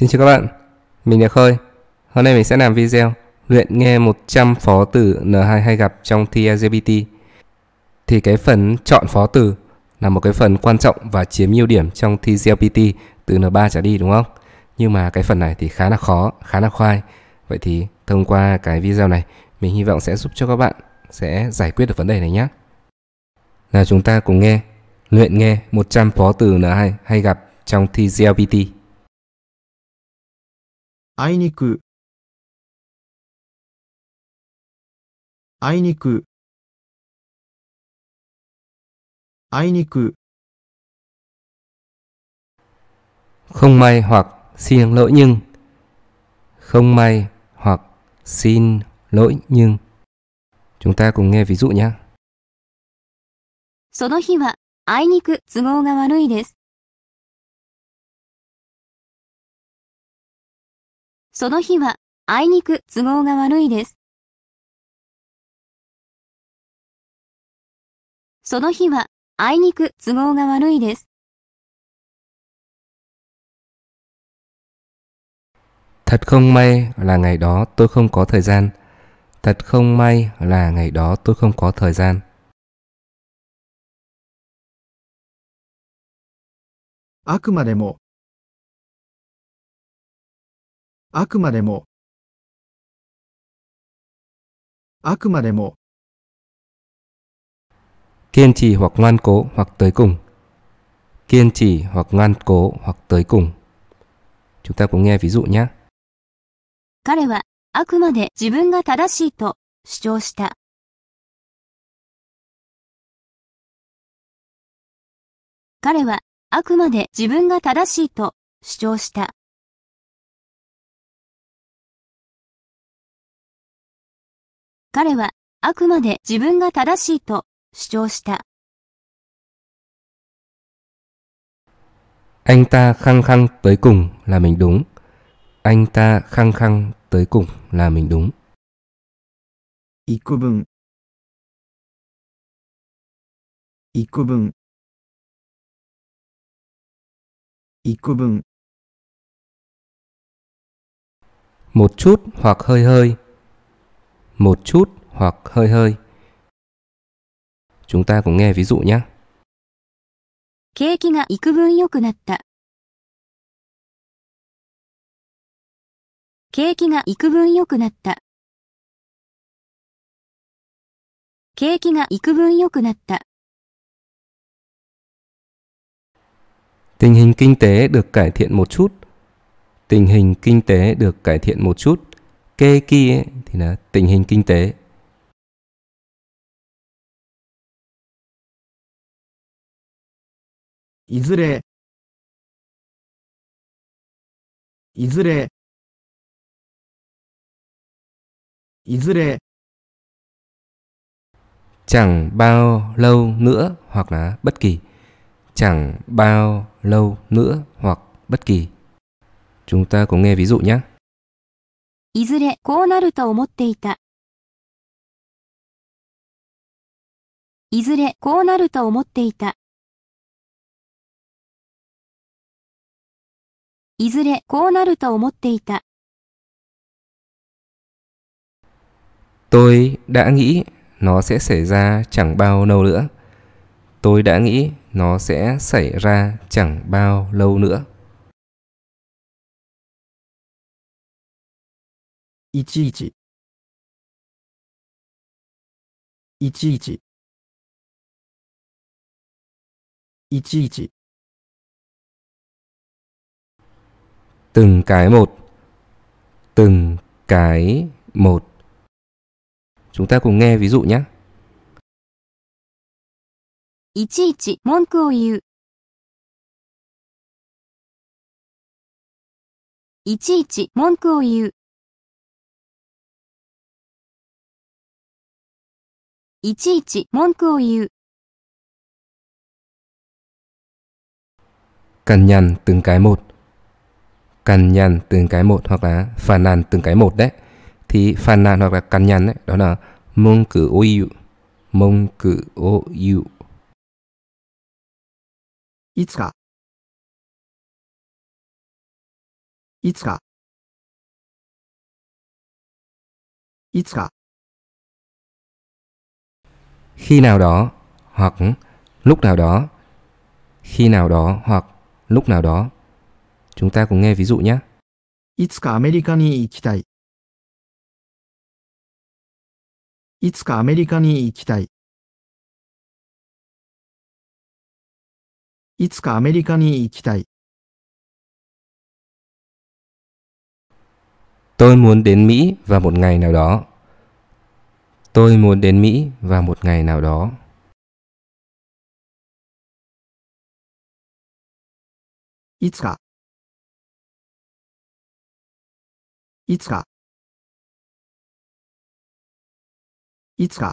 Xin chào các bạn, mình là khơi Hôm nay mình sẽ làm video luyện nghe 100 phó từ N2 hay gặp trong thi LGBT. Thì cái phần chọn phó từ là một cái phần quan trọng và chiếm nhiều điểm trong thi GPT từ N3 trở đi đúng không? Nhưng mà cái phần này thì khá là khó, khá là khoai. Vậy thì thông qua cái video này, mình hy vọng sẽ giúp cho các bạn sẽ giải quyết được vấn đề này nhé. Là chúng ta cùng nghe, luyện nghe 100 phó từ N2 hay gặp trong thi GPT. あいにくあいにくあいにく không may hoặc xin lỗi nhưng không may hoặc xin lỗi nhưng chúng ta cùng nghe ví dụ nhé その日はあいにく都合が悪いですその日は、あいにく都合が悪いです。その日は、あいにく都合が悪いです。Thật không may là ngày đó tôi không có thời gian. Thật không may là ngày đó tôi không có thời gian. あくまでもあくまでも kiên trì hoặc ngoan cố hoặc tới cùng kiên trì hoặc ngoan cố hoặc tới cùng chúng ta cùng nghe ví dụ nhé 彼はあくまで自分が正しいと主張した。彼はあくまで自分が正しいと主張した。彼は、あくまで自分が正しいと主張した。Anh ta khăng khăng tới cùng là mình đúng. Anh ta khăng khăng tới cùng là mình đúng. 一個分一個分一個分 một chút hoặc hơi hơi một chút hoặc hơi hơi. Chúng ta cùng nghe ví dụ nhé. 景気が幾分良くなった。景気が幾分良くなった。景気が幾分良くなった。Tình hình kinh tế được cải thiện một chút. Tình hình kinh tế được cải thiện một chút kê ki ấy, thì là tình hình kinh tế Izure. Izure. Izure. Chẳng bao lâu nữa hoặc là bất kỳ. Chẳng bao lâu nữa hoặc bất kỳ. Chúng ta cùng nghe ví dụ nhé. いずれこうなると思っていた。いずれこうなると思っていた。いずれこうなると思っていた。Tôi đã nghĩ nó sẽ xảy ra chẳng bao lâu nữa. Tôi đã nghĩ nó sẽ xảy ra chẳng bao lâu nữa. いちいちいちいちいちいち từng cái một từng cái một chúng ta cùng nghe ví dụ nhé いちいち文句を言ういちいち文句を言ういちいち文句を言う。Cằn nhằn từng cái một. Cằn nhằn từng cái một hoặc là phàn nàn từng cái một đấy. Thì phàn nàn hoặc là cằn nhằn đấy, đó là mông cử ô yêu. Mông cử ô yêu. いつかいつかいつか khi nào đó hoặc lúc nào đó khi nào đó hoặc lúc nào đó chúng ta cùng nghe ví dụ nhé いつかアメリカに行きたい。いつかアメリカに行きたい。いつかアメリカに行きたい。Tôi muốn đến Mỹ vào một ngày nào đó. Tôi muốn đến Mỹ vào một ngày nào đó. Itsuka. Itsuka. Itsuka.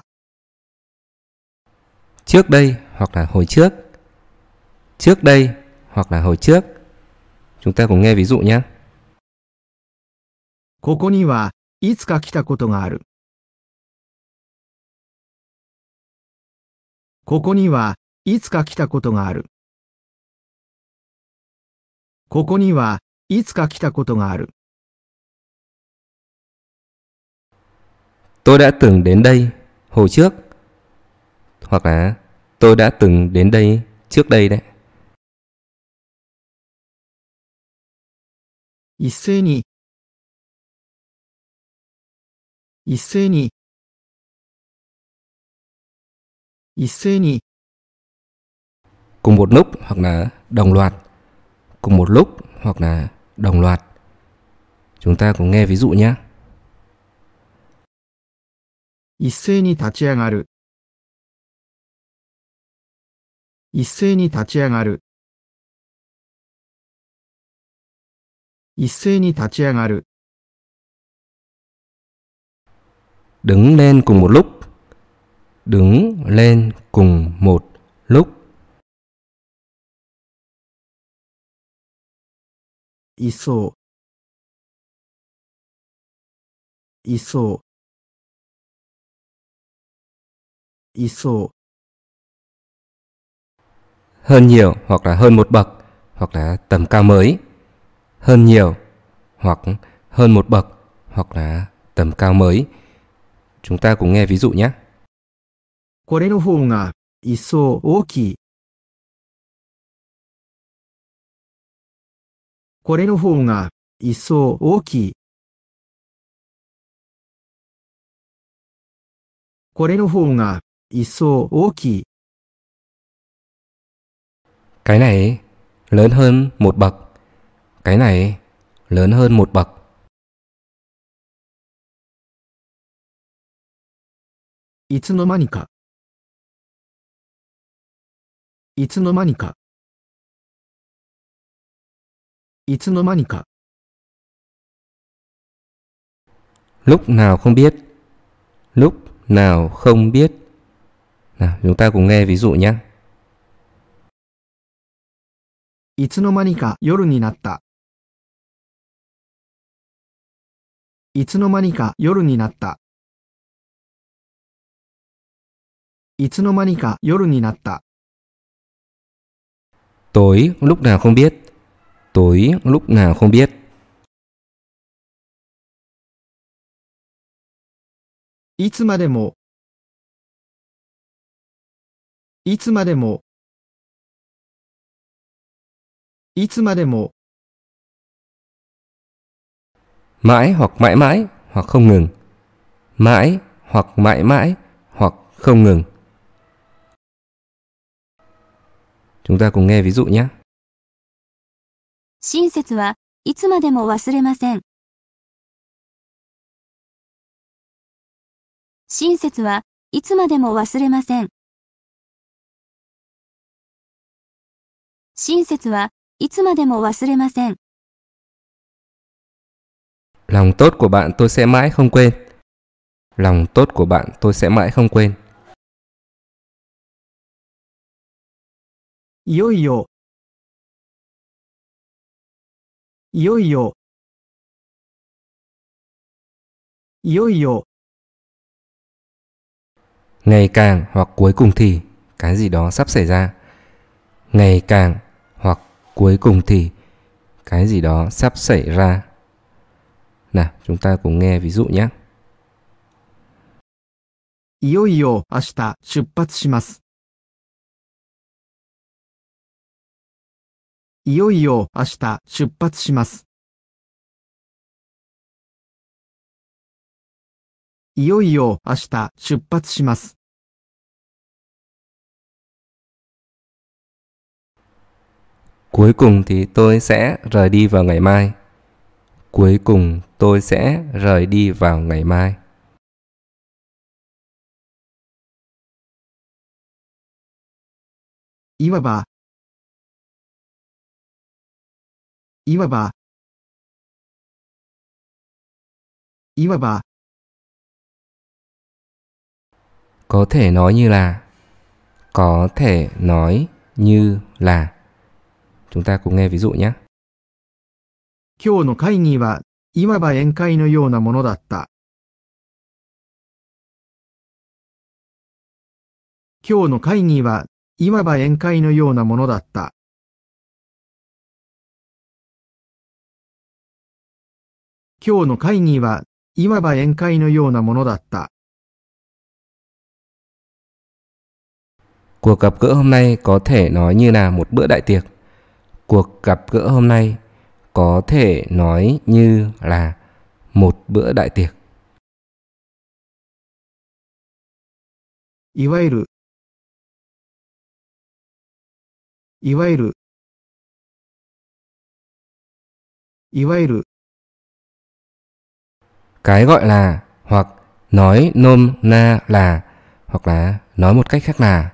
Trước đây hoặc là hồi trước. Trước đây hoặc là hồi trước. Chúng ta cùng nghe ví dụ nhé. ここには、いつか来たことがある。ここには、いつか来たことがある。ここには、いつか来たことがある。Tôi đã từng đến đây hồi trước. Hoặc là tôi đã từng đến đây trước đây đấy. 一斉に一斉に cùng một lúc hoặc là đồng loạt cùng một lúc hoặc là đồng loạt chúng ta cùng nghe ví dụ nhé 一斉に立ち上がる一斉に立ち上がる一斉に立ち上がる đứng lên cùng một lúc đứng lên cùng một lúc. Iso. Iso. Iso. Hơn nhiều hoặc là hơn một bậc hoặc là tầm cao mới. Hơn nhiều hoặc hơn một bậc hoặc là tầm cao mới. Chúng ta cùng nghe ví dụ nhé. これの方が、一層大きい。これの方が、一層大きい。これの方が、一層大きい。いつの間にかいつの間にかいつの間にか lúc nào không biết lúc nào không biết nào chúng ta cùng nghe ví dụ nhé いつの間にか夜になったいつの間にか夜になったいつの間にか夜になった Tối lúc nào không biết. Tối lúc nào không biết. Itsumademo. Mãi hoặc mãi mãi hoặc không ngừng. Mãi hoặc mãi mãi hoặc không ngừng. Chúng ta cùng nghe ví dụ nhé. 親切はいつまでも忘れません。親切はいつまでも忘れません。親切はいつまでも忘れません。Lòng tốt của bạn tôi sẽ mãi không quên. Lòng tốt của bạn tôi sẽ mãi không quên. いよいよいよいよいよいよ ngày càng hoặc cuối cùng thì cái gì đó sắp xảy ra ngày càng hoặc cuối cùng thì cái gì đó sắp xảy ra nào chúng ta cùng nghe ví dụ nhé いよいよ明日出発しますいよいよ明日出発します。いよいよ明日出発します。Cuối cùng thì tôi sẽ rời đi vào ngày mai. Cuối cùng tôi sẽ rời đi vào ngày mai. Iwaba いわば、いわば、có thể nói như là có thể nói như là chúng ta cùng nghe ví dụ nhé 今日の会議はいわば宴会のようなものだった今日の会議はいわば宴会のようなものだった今日の会議は、いわば宴会のようなものだった。Cuộc gặp gỡ hôm nay có thể nói như là một bữa đại tiệc. Cuộc gặp gỡ hôm nay có thể nói như là một bữa đại tiệc. いわゆるいわゆるいわゆる cái gọi là hoặc nói nôm na là hoặc là nói một cách khác là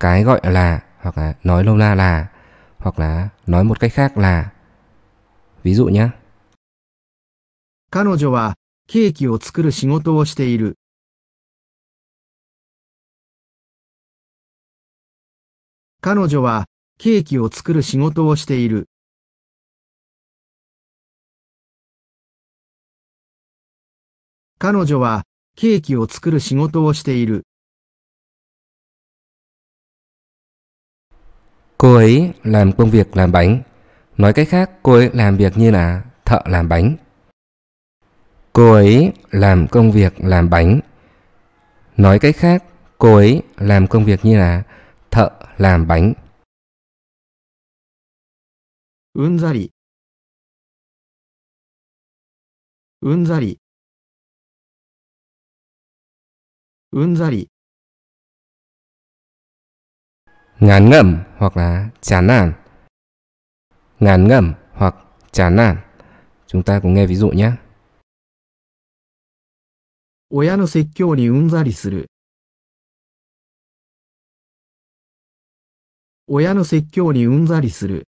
cái gọi là hoặc là nói nôm na là hoặc là nói một cách khác là ví dụ nhé 彼女はケーキを作る仕事をしている。彼女はケーキを作る仕事をしている。彼女はケーキを作る仕事をしている。Cô ấy làm công việc làm bánh. Nói cách khác, cô ấy làm việc như là thợ làm bánh. Cô ấy làm công việc làm bánh. Nói cách khác, cô ấy làm công việc như là thợ làm bánh. Ưn ra Ươn ra đi. Ngán ngẩm hoặc là chán nản. Ngán ngẩm hoặc chán nản. Chúng ta cùng nghe ví dụ nhé. 親の説教にうんざりする。親の説教にうんざりする。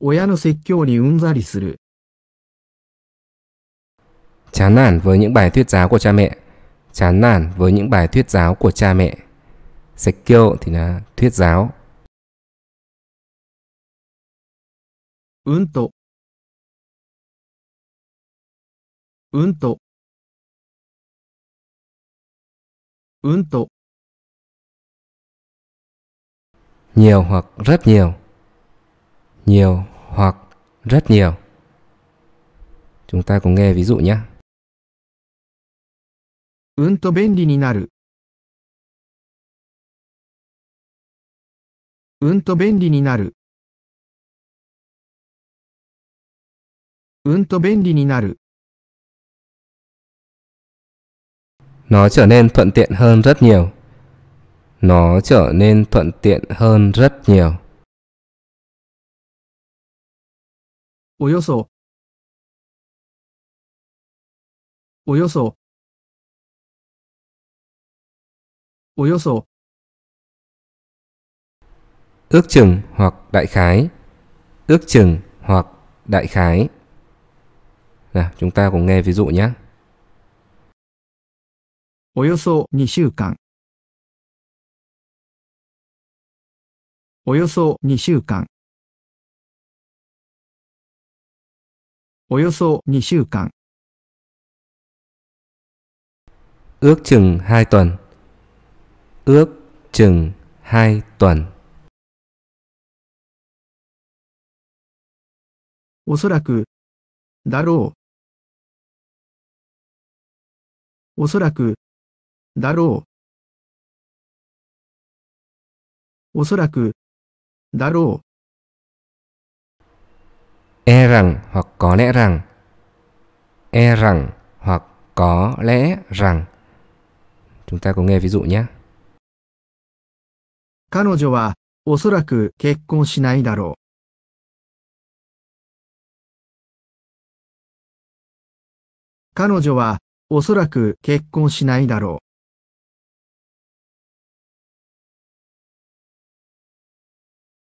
親の説教にうんざりする。Chán nản với những bài thuyết giáo của cha mẹ. Chán nản với những bài thuyết giáo của cha mẹ. kêu thì là thuyết giáo. Ưn tổ Ưn tổ Ưn tổ Nhiều hoặc rất nhiều Nhiều hoặc rất nhiều Chúng ta cùng nghe ví dụ nhé うんと便利になる。うんと便利になる。うんと便利になる。Nó trở nên thuận tiện hơn rất nhiều. Nó trở nên thuận tiện hơn rất nhiều. およそおよそ Ước chừng hoặc đại khái ước chừng hoặc đại khái nào chúng ta cùng nghe ví dụ nhé およそ2週間およそ2週間およそ2週間 ước chừng 2 tuần ước chừng hai tuần. おそらく、だろう。おそらく、だろう。おそらく、だろう。e rằng hoặc có lẽ rằng e rằng hoặc có lẽ rằng chúng ta có nghe ví dụ nhé 彼女はおそらく結婚しないだろう。彼女はおそらく結婚しないだろう。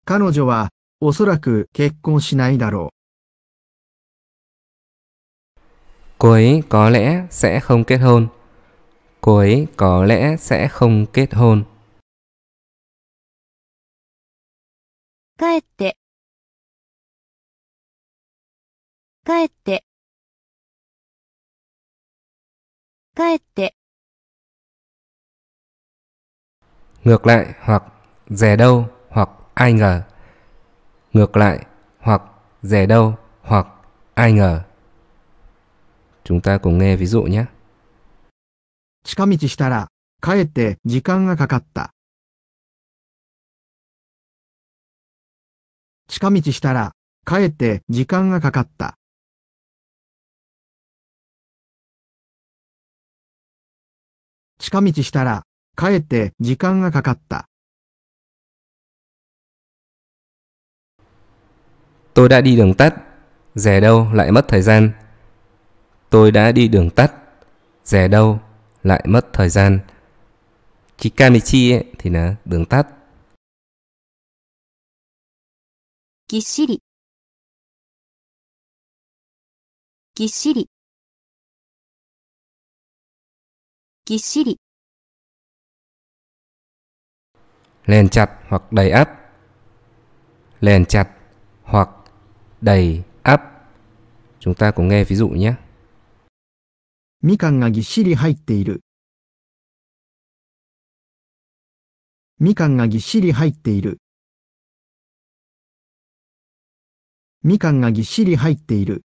彼女はおそらく結婚しないだろう。cô ấy có lẽ sẽ không kết hôn cô ấy có lẽ sẽ không kết hôn Ngược lại hoặc rẻ đâu hoặc ai ngờ. Ngược lại hoặc rẻ đâu hoặc ai ngờ. Chúng ta cùng nghe ví dụ nhé. 近道したら、帰って時間がかかった。近道したら、かって時間がかかった。近道したら、かって時間がかかった。Tôi đã đi đường tắt, rẻ đâu lại mất thời gian. Tôi đã đi đường tắt, rẻ đâu lại mất thời gian. Chikamichi ấy, thì là đường tắt. ぎっしりぎっしりぎっしり Lên chặt hoặc đầy ắp Lên chặt hoặc đầy ắp Chúng ta cùng nghe ví dụ nhé. みかんがぎっしり入っている。みかんがぎっしり入っている。みかんがぎっしり入っている。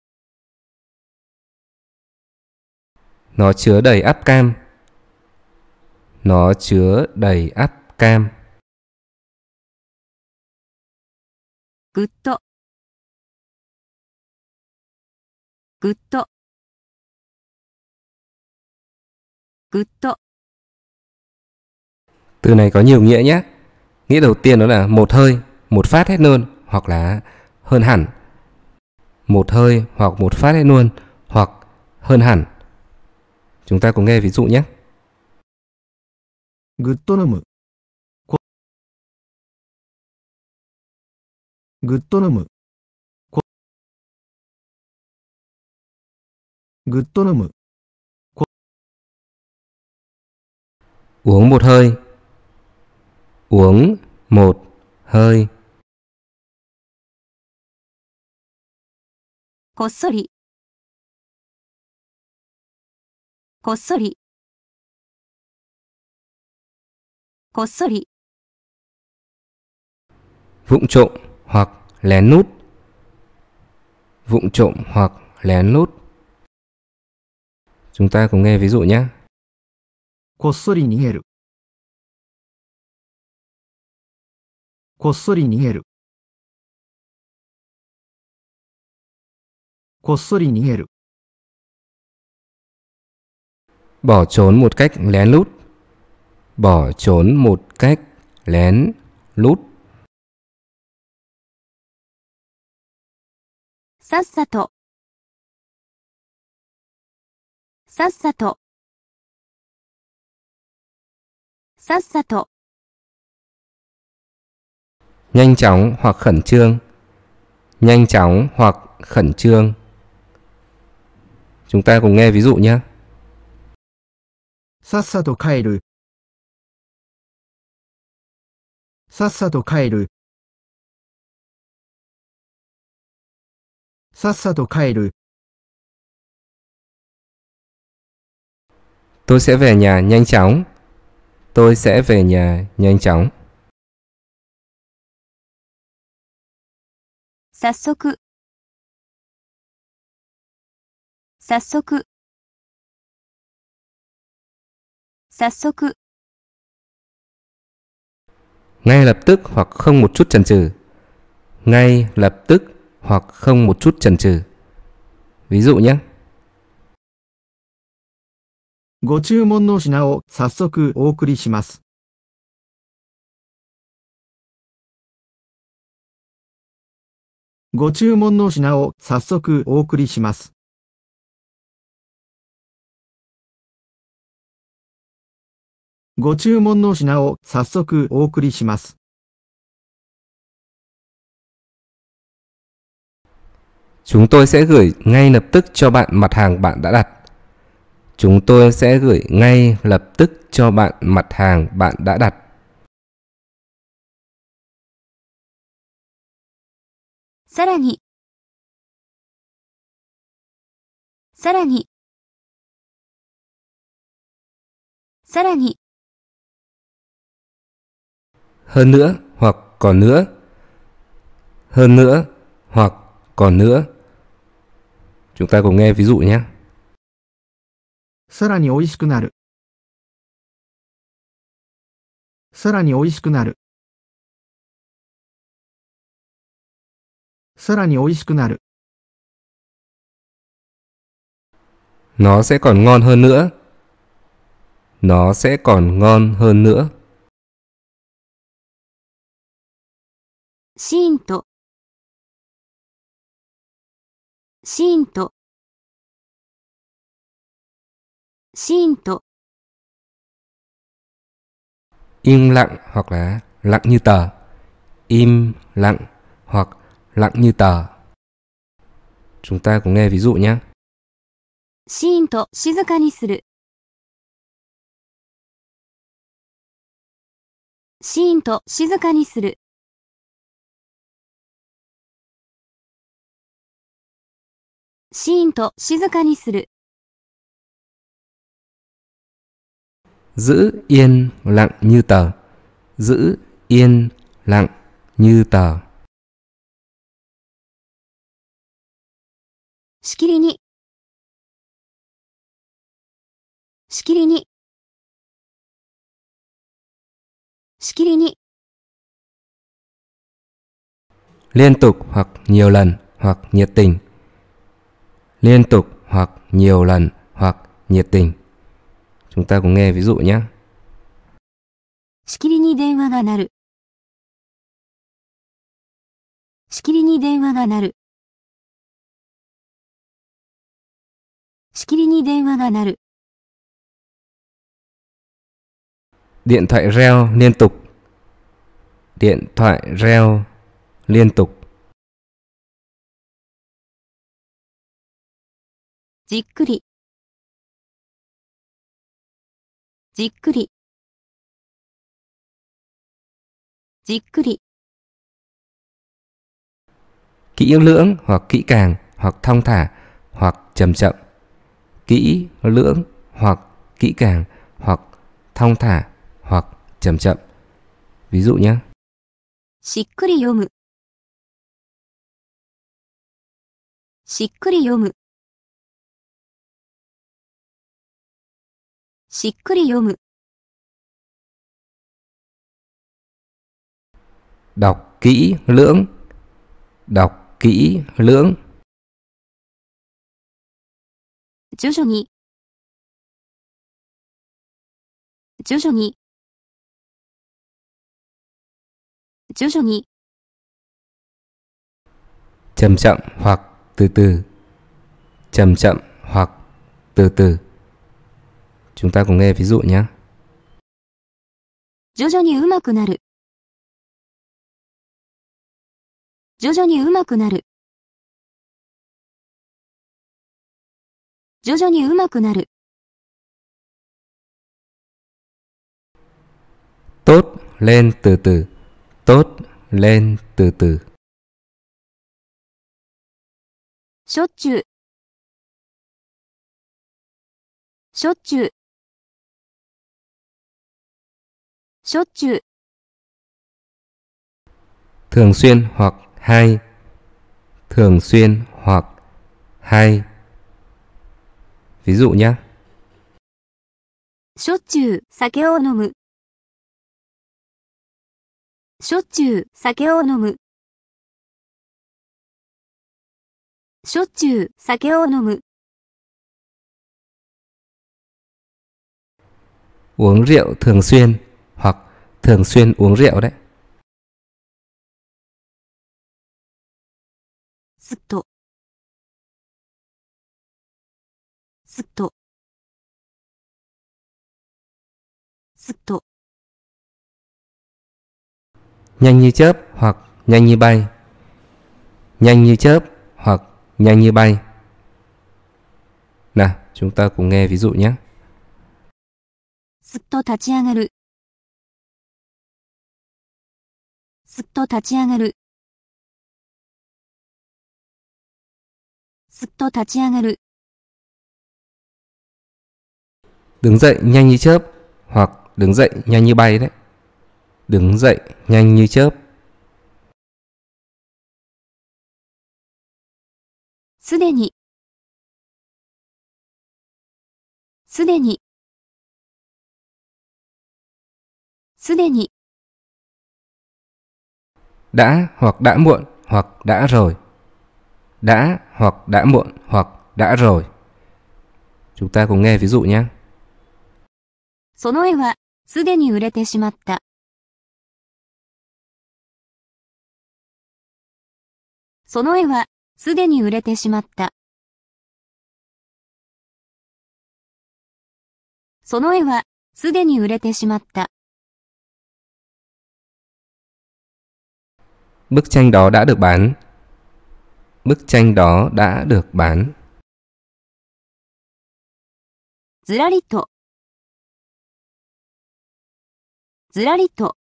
Nó chứa đầy áp cam. Nó chứa đầy áp cam. Good. Good. Good. Từ này có nhiều nghĩa nhé. Nghĩa đầu tiên đó là một hơi, một phát hết luôn, hoặc là hơn hẳn, một hơi hoặc một phát hết luôn hoặc hơn hẳn. Chúng ta cùng nghe ví dụ nhé. Uống một hơi uống một hơi こっそりこっそりこっそり vụng trộm hoặc lén nút vụng trộm hoặc lén lút chúng ta cùng nghe ví dụ nhé こっそり逃げるこっそり逃げるこっそり逃げる。bỏ trốn một cách lén lút bỏ trốn một cách lén lút さっさとさっさとさっさと nhanh chóng hoặc khẩn trương nhanh chóng hoặc khẩn trương Chúng ta cùng nghe ví dụ nhé. Tôi sẽ về nhà nhanh chóng. Tôi sẽ về nhà nhanh chóng. 早速早速早速 ngay lập tức hoặc không một chút chần chừ ngay lập tức hoặc không một chút chần chừ ví dụ nhé ご注文の品を早速お送りします。ご注文の品を早速お送りします。ご注文の品を早速お送りします。Chúng tôi sẽ gửi ngay lập tức cho bạn mặt hàng bạn đã đặt. Chúng tôi sẽ gửi ngay lập tức cho bạn mặt hàng bạn đã đặt. さらに、さらに、さらに、hơn nữa hoặc còn nữa hơn nữa hoặc còn nữa chúng ta cùng nghe ví dụ nhé Nó sẽ còn ngon hơn nữa. Nó sẽ còn ngon hơn nữa. im lặng hoặc là lặng như tờ. Im lặng hoặc lặng như tờ. Chúng ta cùng nghe ví dụ nhé. シーンと静かにする。シーンと静かにする。シーンと静かにする。giữ yên lặng như tờ giữ yên lặng như tờ しきりにしきりにしきりに liên tục hoặc nhiều lần hoặc nhiệt tình liên tục hoặc nhiều lần hoặc nhiệt tình. Chúng ta cùng nghe ví dụ nhé. しきりに電話が鳴る。しきりに電話が鳴る。しきりに電話が鳴る。Điện thoại reo liên tục. Điện thoại reo liên tục. じっくりじっくりじっくり kỹ lưỡng hoặc kỹ càng hoặc thong thả hoặc chậm chậm kỹ lưỡng hoặc kỹ càng hoặc thong thả hoặc chậm chậm ví dụ nhé しっくり読むしっくり読むしっくり読む đọc kỹ lưỡng đọc kỹ lưỡng 徐々に徐々に徐々に chậm chậm hoặc từ từ chậm chậm hoặc từ từ Chúng ta cùng nghe ví dụ nhé. 徐々に上手くなる。徐々に上手くなる。徐々に上手くなる。tốt lên từ từ, tốt lên từ từ. しょっちゅう。しょっちゅう。しょっちゅう thường xuyên hoặc hay thường xuyên hoặc hay ví dụ nhé しょっちゅう酒を飲むしょっちゅう酒を飲むしょっちゅう酒を飲む uống rượu thường xuyên thường xuyên uống rượu đấy. nhanh như chớp hoặc nhanh như bay nhanh như chớp hoặc nhanh như bay nào chúng ta cùng nghe ví dụ nhé すっと立ち上がる。すっと立ち上がる。Đứng dậy nhanh như chớp hoặc đứng dậy nhanh như bay đấy. Đứng dậy nhanh như chớp. すでにすでにすでに đã hoặc đã muộn hoặc đã rồi đã hoặc đã muộn hoặc đã rồi chúng ta cùng nghe ví dụ nhé その絵はすでに売れてしまった。その絵はすでに売れてしまった。その絵はすでに売れてしまった。Bức tranh đó đã được bán. Bức tranh đó đã được bán. ずらりとずらりと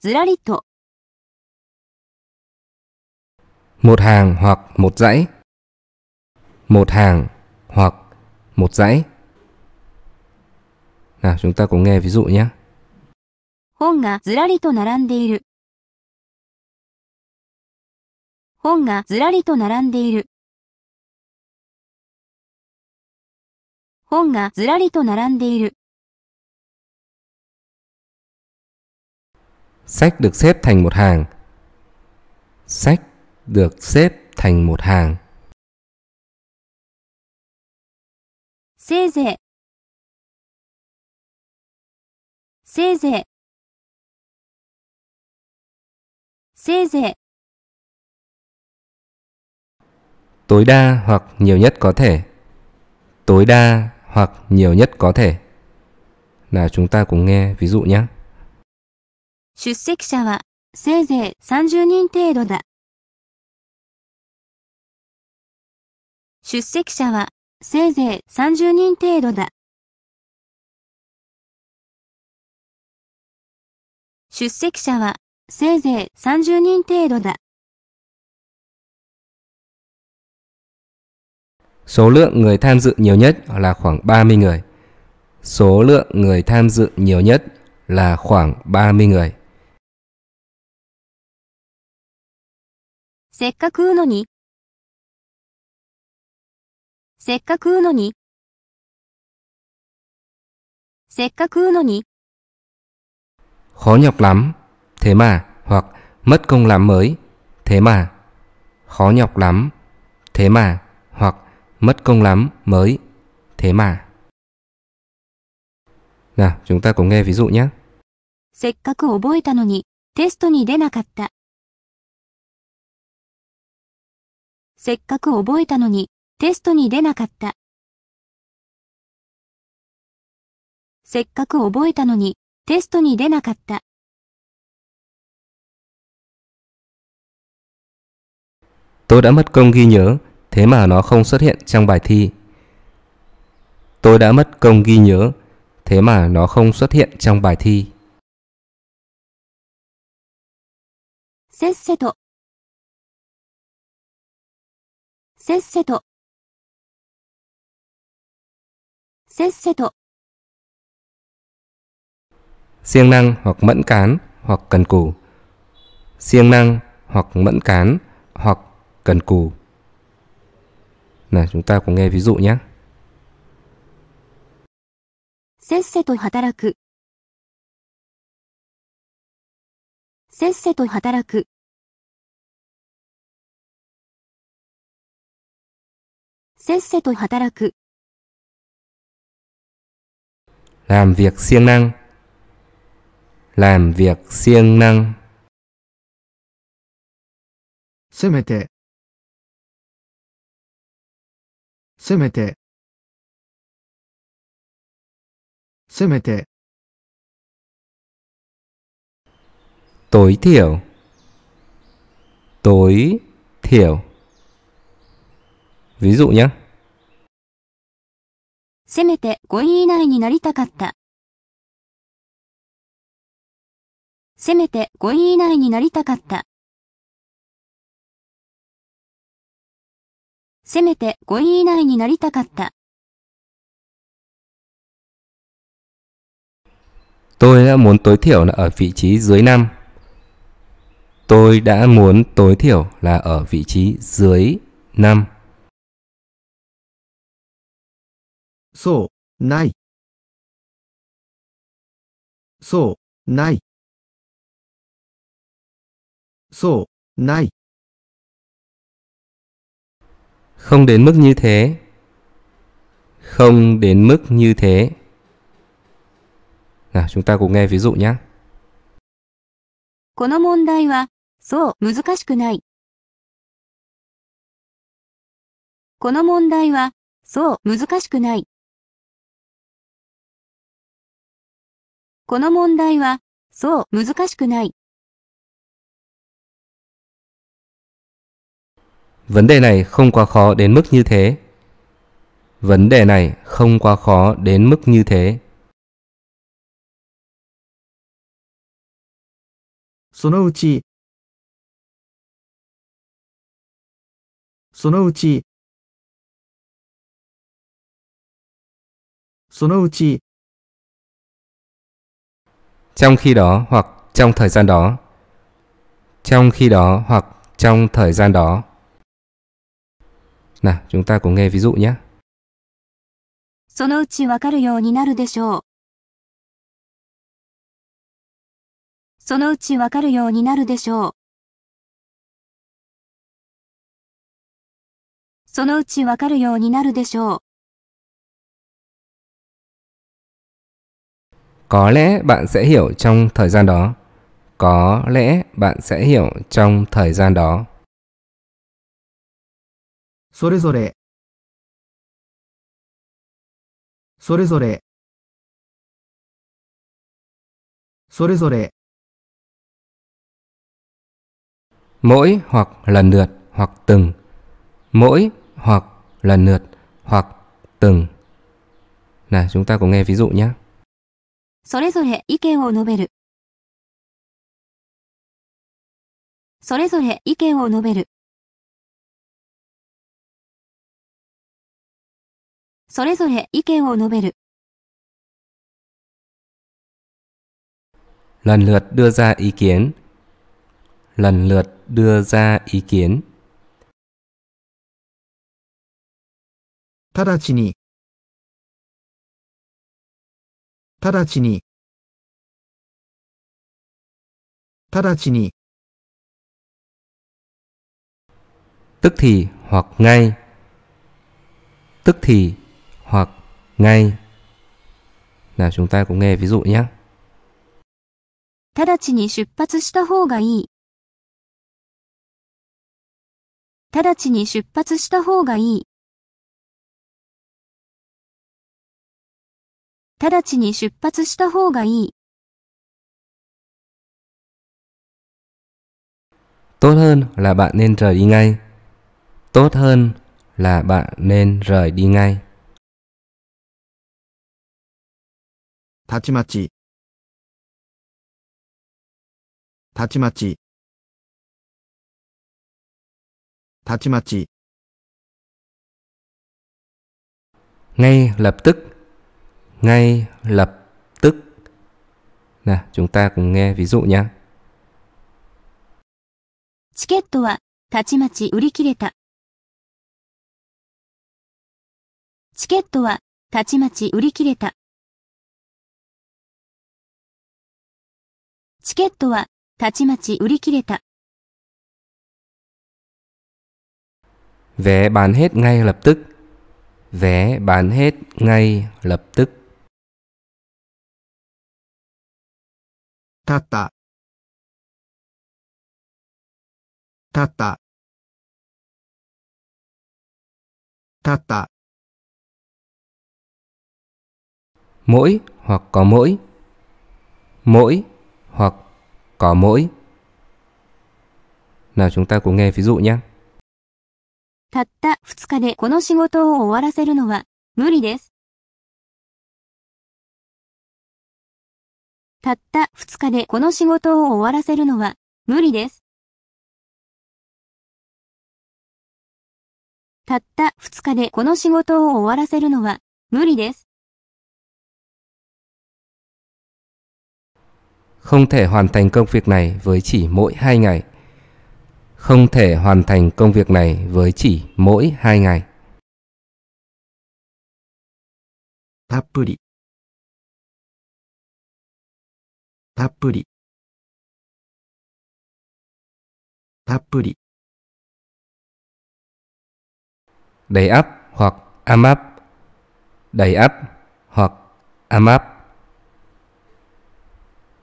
ずらりと một hàng hoặc một dãy một hàng hoặc một dãy nào chúng ta cùng nghe ví dụ nhé 本がずらりと並んでいる。本がずらりと並んでいる。本がずらりと並んでいる。Sách được xếp thành một hàng. Sách được xếp thành một hàng. せいぜいせいぜい Dê Tối đa hoặc nhiều nhất có thể Tối đa hoặc nhiều nhất có thể là chúng ta cùng nghe ví dụ nhé 出席者はせいぜい30人程度だ。出席者はせいぜい30人程度だ。出席者はせいぜい30人程度だ。Số lượng người tham dự nhiều nhất là khoảng 30 người. Số lượng người tham dự nhiều nhất là khoảng 30 người. せっかくのに。せっかくのに。せっかくのに。khó nhọc lắm thế mà hoặc mất công làm mới thế mà khó nhọc lắm thế mà hoặc mất công lắm mới thế mà nào chúng ta cùng nghe ví dụ nhé せっかく覚えたのにテストに出なかったせっかく覚えたのにテストに出なかったせっかく覚えたのにテストに出なかった Tôi đã mất công ghi nhớ, thế mà nó không xuất hiện trong bài thi. Tôi đã mất công ghi nhớ, thế mà nó không xuất hiện trong bài thi. Sesseto. Sesseto. Sesseto. Siêng năng hoặc mẫn cán hoặc cần cù. Siêng năng hoặc mẫn cán hoặc cần cù nào chúng ta cùng nghe ví dụ nhé せっせと働く。せっせと働く。せっせと働く。làm việc siêng năng làm việc siêng năng せめて、せめて。tối thiểu tối thiểu ví dụ nhé せめて5位以内になりたかった。せめて5位以内になりたかった。せめて5位以内になりたかった。Tôi đã muốn tối thiểu là ở vị trí dưới 5. Tôi đã muốn tối thiểu là ở vị trí dưới 5. そう、ない。そう、ない。そう、ない。không đến mức như thế. Không đến mức như thế. Nào, chúng ta cùng nghe ví dụ nhé. この問題は、そう、難しくない。この問題は、そう、難しくない。この問題は、そう、難しくない。Vấn đề này không quá khó đến mức như thế. Vấn đề này không quá khó đến mức như thế. そのうちそのうちそのうち trong khi đó hoặc trong thời gian đó trong khi đó hoặc trong thời gian đó nào, chúng ta cùng nghe ví dụ nhé. そのうちわかるようになるでしょう。そのうちわかるようになるでしょう。そのうちわかるようになるでしょう。Có lẽ bạn sẽ hiểu trong thời gian đó. Có lẽ bạn sẽ hiểu trong thời gian đó. それぞれそれぞれそれぞれ mỗi hoặc lần lượt hoặc từng mỗi hoặc lần lượt hoặc từng nào chúng ta cùng nghe ví dụ nhé それぞれ意見を述べるそれぞれ意見を述べるそれぞれ意見を述べる。lần lượt đưa ra ý kiến lần lượt đưa ra ý kiến 直ちに直ちに直ちに tức thì hoặc ngay tức thì hoặc ngay. Nào chúng ta cũng nghe ví dụ nhé. 直ちに出発した方がいい。直ちに出発した方がいい。直ちに出発した方がいい。Tốt hơn là bạn nên rời đi ngay. Tốt hơn là bạn nên rời đi ngay. たちまち、たちまち、たちまち。ngay lập tức ngay lập tức nào chúng ta cùng nghe ví dụ nhé チケットはたちまち売り切れたチケットはたちまち売り切れたチケットは、たちまち売り切れた。Vé bán hết ngay lập tức. Vé bán hết ngay lập tức. たたたたたた mỗi hoặc có mỗi mỗi hoặc c mỗi. Nào chúng ta cùng nghe ví dụ nhé. たった2日でこの仕事を終わらせるのは無理です。たった2日でこの仕事を終わらせるのは無理です。たった2日でこの仕事を終わらせるのは無理です。không thể hoàn thành công việc này với chỉ mỗi 2 ngày. Không thể hoàn thành công việc này với chỉ mỗi 2 ngày. たっぷりたっぷりたっぷり đầy áp hoặc amap đầy áp hoặc amap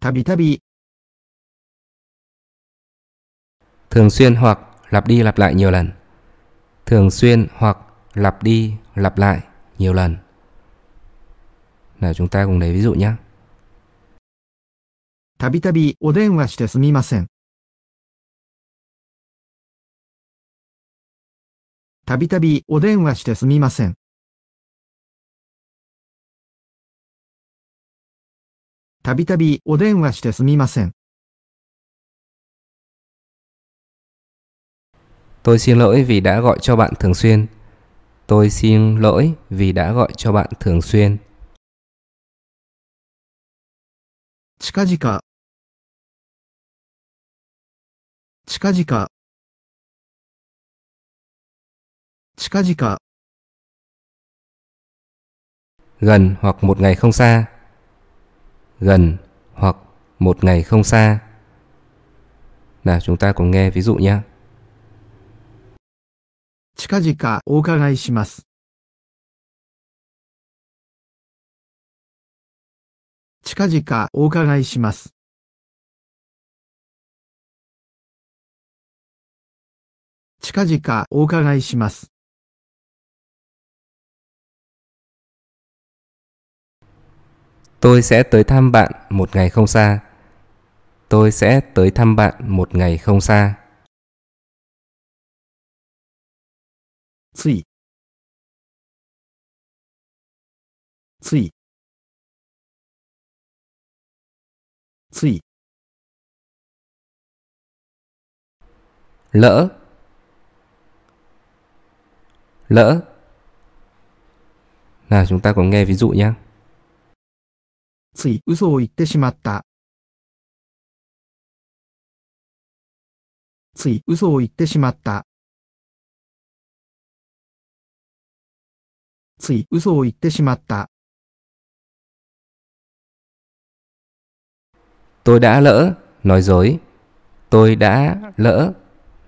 ta bi ta bi. Thường xuyên hoặc lặp đi lặp lại nhiều lần. Thường xuyên hoặc lặp đi lặp lại nhiều lần. Nào chúng ta cùng lấy ví dụ nhé. たびたびお電話してすみません。たびたびお電話してすみません。たびたびお電話してすみません。Tôi xin lỗi vì đã gọi cho bạn thường xuyên. Tôi xin lỗi vì đã gọi cho bạn thường xuyên. 近々近々近々 gần hoặc một ngày không xa gần hoặc một ngày không xa. Nào chúng ta cùng nghe ví dụ nhé. 近々お伺いします。近々お伺いします。近々お伺いします。Tôi sẽ tới thăm bạn một ngày không xa. Tôi sẽ tới thăm bạn một ngày không xa. ついついつい lỡ lỡ nào chúng ta cùng nghe ví dụ nhé つい嘘を言ってしまった。つい嘘を言ってしまった。つい嘘を言ってしまった。Tôi đã lỡ nói dối. Tôi đã lỡ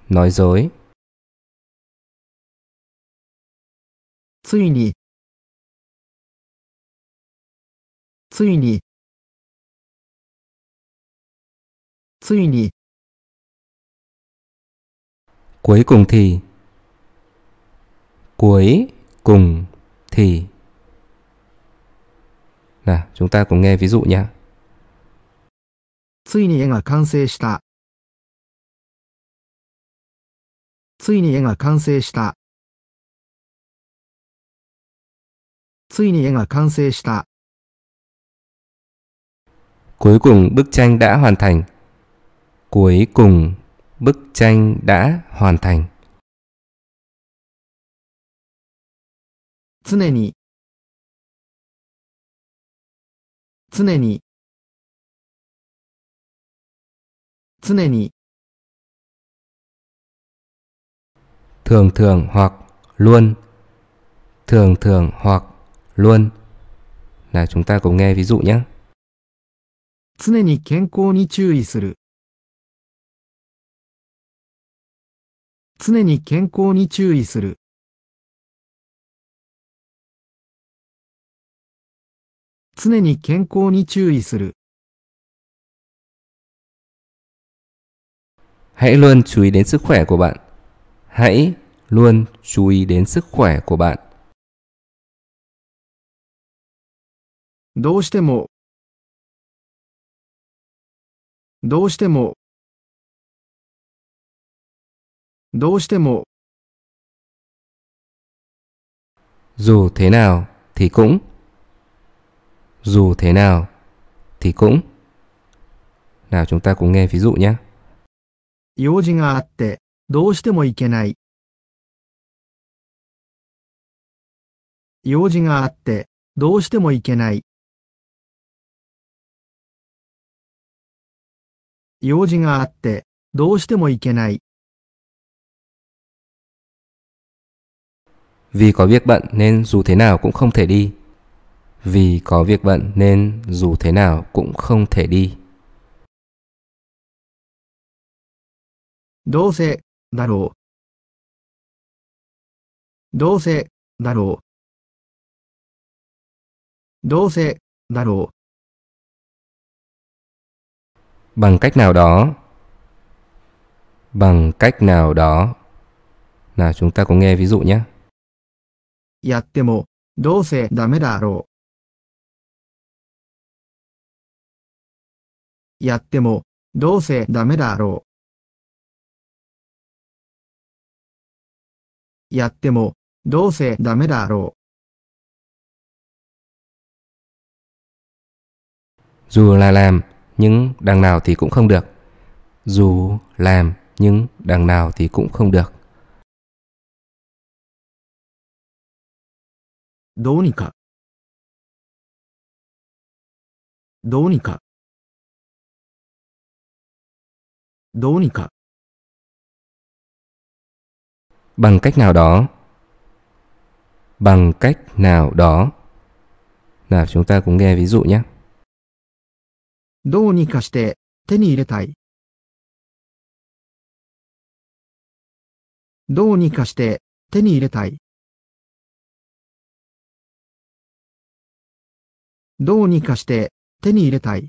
nói dối. ついについに、ついに。cuối cùng thì cuối cùng thì nào chúng ta cùng nghe ví dụ nhé ついに絵が完成したついに絵が完成したついに絵が完成した Cuối cùng bức tranh đã hoàn thành. Cuối cùng bức tranh đã hoàn thành. 常に常に常に thường thường hoặc luôn thường thường hoặc luôn là chúng ta cùng nghe ví dụ nhé 常に健康に注意する。常に健康に注意する。常に健康に注意する。Hãy luôn chú ý đến sức khỏe của bạn. Hãy luôn chú ý đến sức khỏe của bạn. どうしてもどうしてもどうしても dù thế nào thì cũng dù thế nào thì cũng nào chúng ta cùng nghe ví dụ nhé 用事があってどうしても行けない用事があってどうしても行けない用事があって、どうしても行けない。Vì có việc bận nên dù thế nào cũng không thể đi. Vì có việc bận nên dù thế nào cũng không thể đi. どうせだろう。どうせだろう。どうせだろう。bằng cách nào đó bằng cách nào đó nào chúng ta có nghe ví dụ nhé やってもどうせダメだろうやってもどうせダメだろうやってもどうせダメだろう dù là làm nhưng đằng nào thì cũng không được. Dù làm nhưng đằng nào thì cũng không được. どうにかどうにかどうにか bằng cách nào đó bằng cách nào đó nào chúng ta cũng nghe ví dụ nhé どうにかして、手に入れたい。どうにかして、手に入れたい。どうにかして、手に入れたい。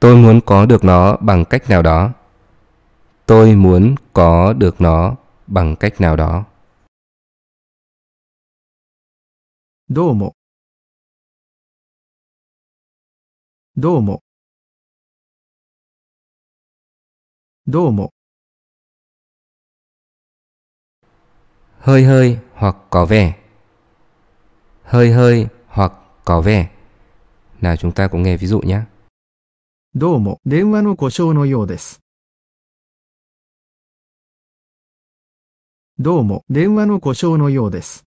Tôi muốn có được nó bằng cách nào đó. Tôi muốn có được nó bằng cách nào đó. どうも。どうも。どうも。hơi hơi hoặc có vẻ. hơi hơi hoặc có vẻ. Nào chúng ta cùng nghe ví dụ nhé. どうも、電話の故障のようです。どうも、電話の故障のようです。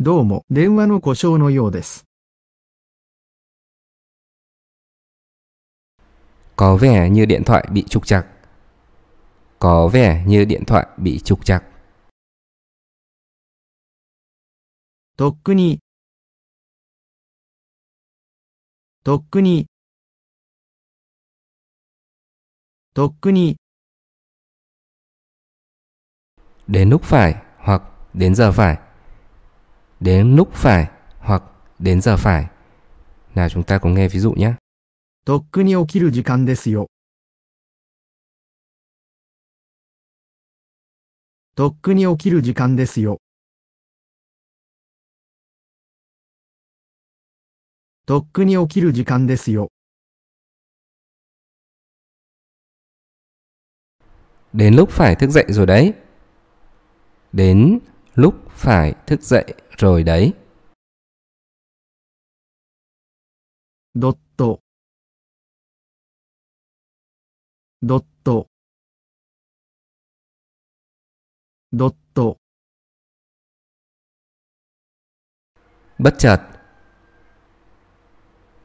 どうも、電話の故障のようです。Có vẻ như điện thoại bị trục trặc. Có vẻ như điện thoại bị trục trặc. とっくにとっくにとっくに Đến lúc phải hoặc đến giờ phải đến lúc phải hoặc đến giờ phải. Nào chúng ta cùng nghe ví dụ nhé. Đến lúc phải thức dậy rồi đấy. Đến lúc phải thức dậy rồi đấy. Đột tổ Đột tổ Đột tổ Bất chợt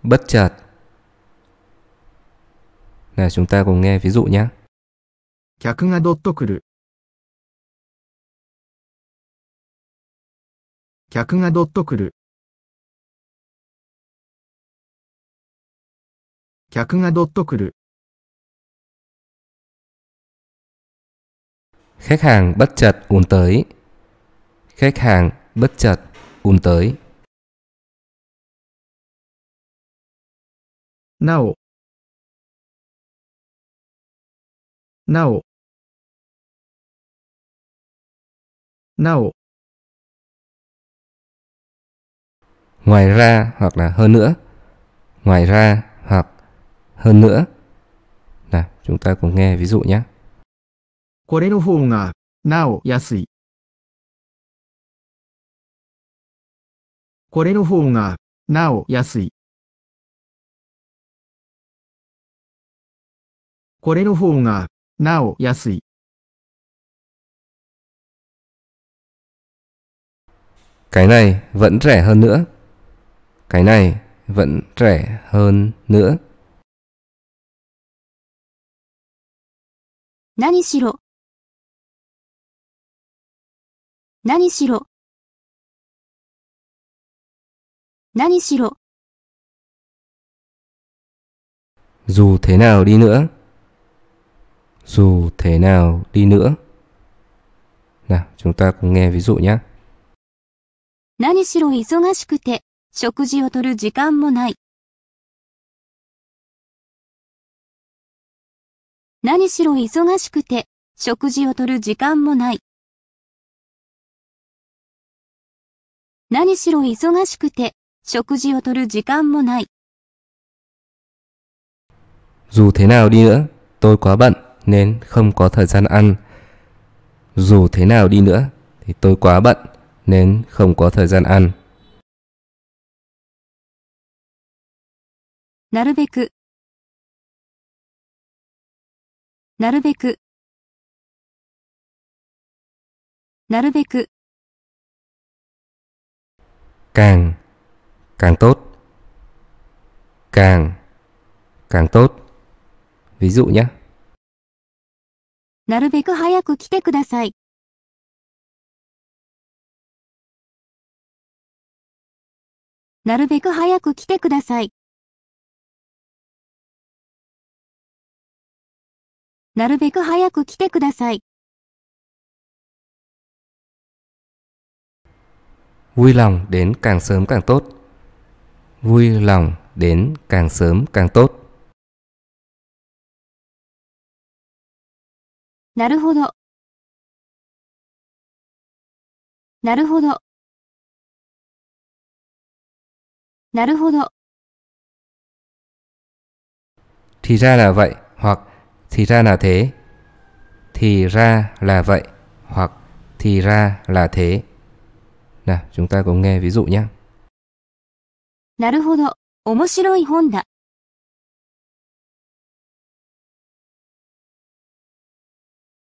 Bất chợt Này chúng ta cùng nghe ví dụ nhé. 客がどっと来る。客がどっと来る。客がどっと来る。Khách hàng bất chợt ùn tới. Khách hàng bất chợt ùn tới. Nào. Nào. Nào. ngoài ra hoặc là hơn nữa ngoài ra hoặc hơn nữa nào chúng ta cùng nghe ví dụ nhé これの方がなお安いこれの方がなお安いこれの方がなお安い cái này vẫn rẻ hơn nữa cái này vẫn rẻ hơn nữa. 何しろ何しろ何しろ Dù thế nào đi nữa Dù thế nào đi nữa Nào, chúng ta cùng nghe ví dụ nhé 何しろ忙しくて食事をとる時間もない。何しろ忙しくて、食事をとる時間もない。何しろ忙しくて、食事をとる時間もない。Dù thế nào đi nữa, tôi quá bận nên không có thời gian ăn. Dù thế nào đi nữa thì tôi quá bận nên không có thời gian ăn. なるべく、なるべく、なるべく。càng càng tốt càng càng tốt ví dụ nhé なるべく早く来てください。なるべく早く来てください。なるべく早く来てください。Vui lòng đến càng sớm càng tốt. Vui lòng đến càng sớm càng tốt. なるほど。なるほど。なるほど。Thì ra là vậy, hoặc thì ra là thế Thì ra là vậy Hoặc thì ra là thế Nào chúng ta cùng nghe ví dụ nhé なるほど。面白い本だ。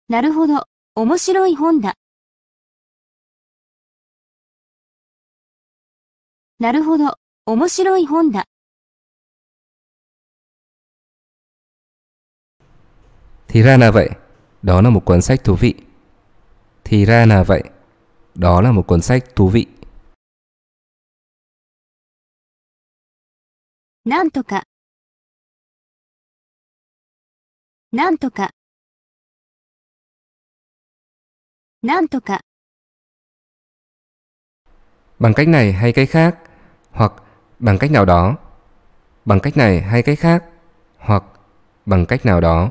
なるほど。面白い本だ。なるほど。面白い本だ。Thì ra là vậy, đó là một cuốn sách thú vị. Thì ra là vậy, đó là một cuốn sách thú vị. なんとかなんとかなんとか bằng cách này hay cách khác hoặc bằng cách nào đó bằng cách này hay cách khác hoặc bằng cách nào đó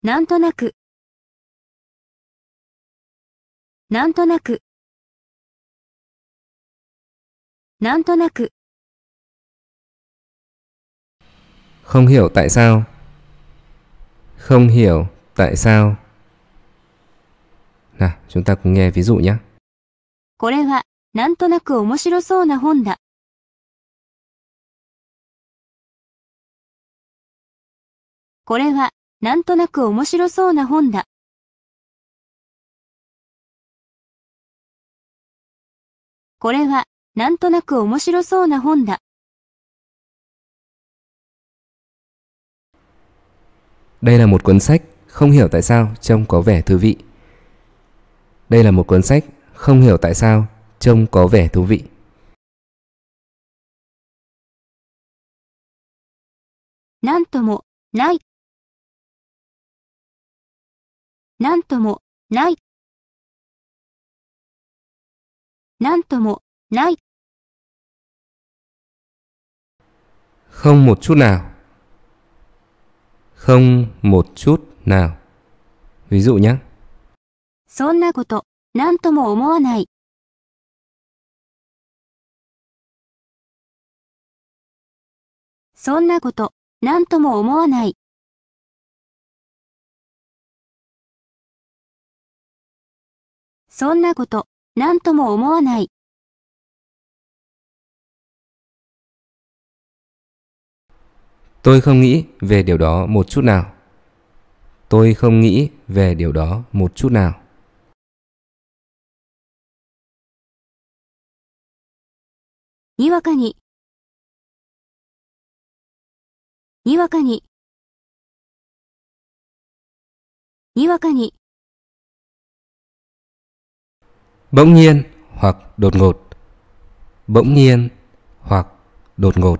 なんとなく、なんとなく、なんとなく。Không hiểu tại sao. Không hiểu tại sao. Nào, chúng ta cùng nghe ví dụ nhé. これは、なんとなく面白そうな本だ。これは、なんとなく面白そうな本だ。これは、なんとなく面白そうな本だ。Đây là một cuốn sách không hiểu tại sao trông có vẻ thú vị. Đây là một cuốn sách không hiểu tại sao trông có vẻ thú vị. Nan なんとも、ない。なんとも、ない。Không một chút nào. Không một chút nào. Ví dụ nhé. そんなこと、なんとも思わない。そんなこと、なんとも思わない。そんなこと、なんとも思わない。Tôi không nghĩ về điều đó một chút nào. Tôi không nghĩ về điều đó một chút nào. Niwakani. n i w a bỗng nhiên hoặc đột ngột bỗng nhiên hoặc đột ngột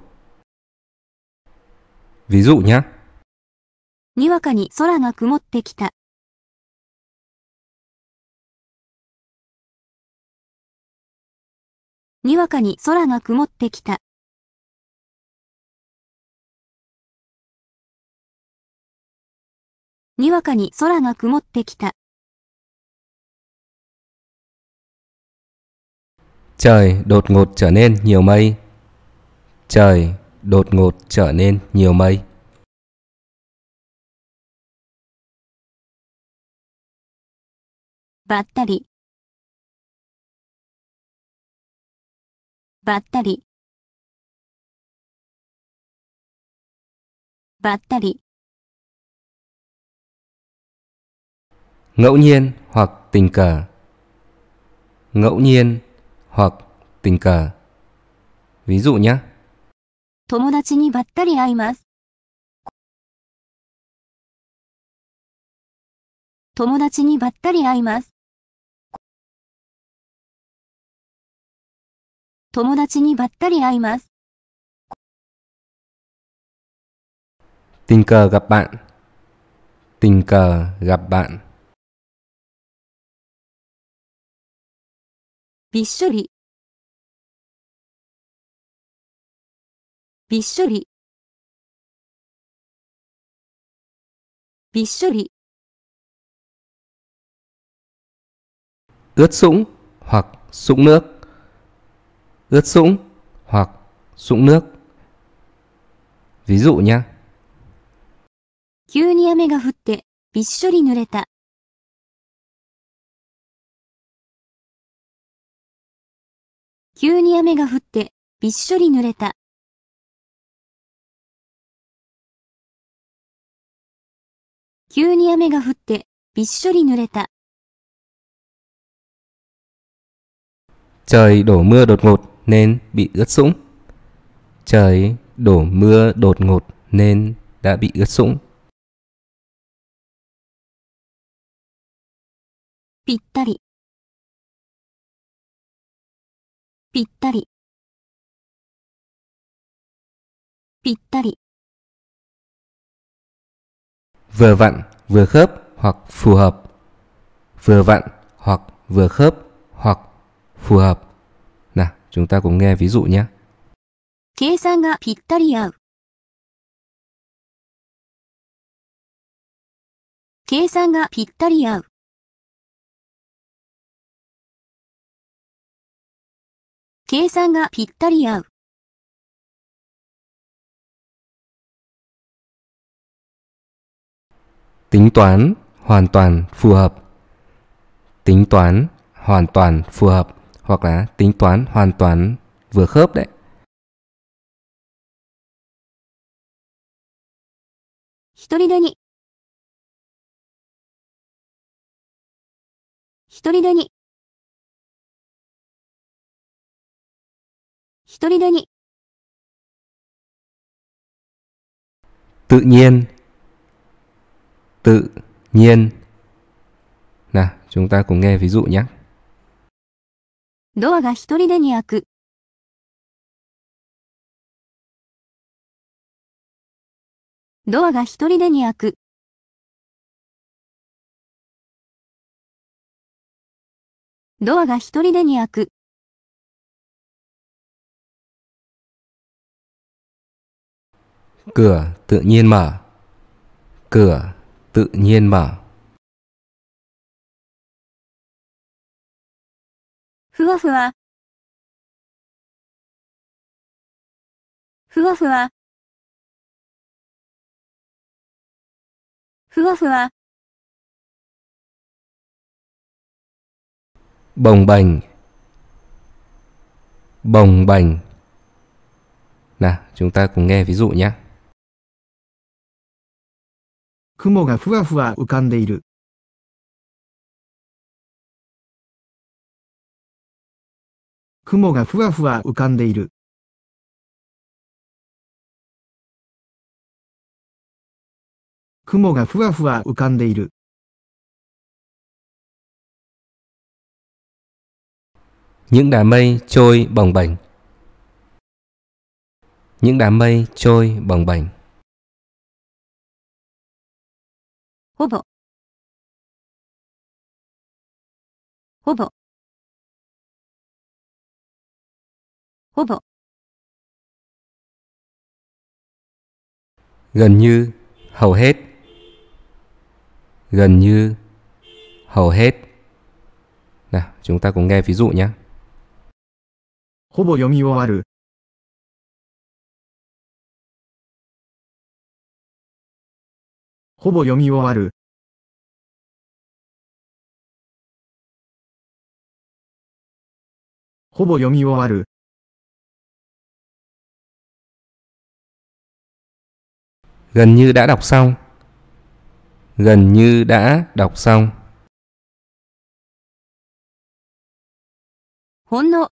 ví dụ nhé にわかに空が曇ってきた。にわかに空が曇ってきた。にわかに空が曇ってきた。Trời đột ngột trở nên nhiều mây. Trời đột ngột trở nên nhiều mây. Batteri. Batteri. Batteri. Ngẫu nhiên hoặc tình cờ. Ngẫu nhiên hoặc tình cờ. Ví dụ nhé. 友達にばったり会います。友達にばったり会います。友達にばったり会います。tình cờ gặp bạn tình cờ gặp bạn びっしょりびっしょりびっしょり ướt sũng hoặc sũng nước ướt sũng hoặc sũng nước ví dụ nhé 急に雨が降ってびっしょり濡れた急に雨が降って、びっしょり濡れた。急に雨が降って、びっしょり濡れた。Trời đổ mưa đột ngột nên bị ướt sũng. Trời đổ mưa đột ngột nên đã bị ướt sũng. ぴったりぴったりぴったり vừa vặn vừa khớp hoặc phù hợp vừa vặn hoặc vừa khớp hoặc phù hợp nào chúng ta cùng nghe ví dụ nhé 計算がぴったり合う計算がぴったり合う計算がぴったり合う。Tính toán hoàn toàn phù hợp. Tính toán hoàn toàn phù hợp hoặc là tính toán hoàn toàn vừa khớp đấy. 一人でに tự nhiên tự nhiên nào chúng ta cùng nghe ví dụ nhé ドアが一人でに開くドアが一人でに開くドアが一人でに開く cửa tự nhiên mở cửa tự nhiên mở Phua phua. Phua phua. Phua phua. Bồng bềnh. Bồng bềnh. Nào, chúng ta cùng nghe ví dụ nhé. 雲がふわふわ浮かんでいる。雲がふわふわ浮かんでいる。雲がふわふわ浮かんでいる。Những đám mây trôi bồng bềnh. Những đám mây trôi bồng bềnh. ほぼほぼほぼ gần như hầu hết gần như hầu hết nào chúng ta cùng nghe ví dụ nhé ほぼ読み終わるほぼ読み終わる。ほぼ読み終わる。gần như đã đọc xong gần như đã đọc xong ほんの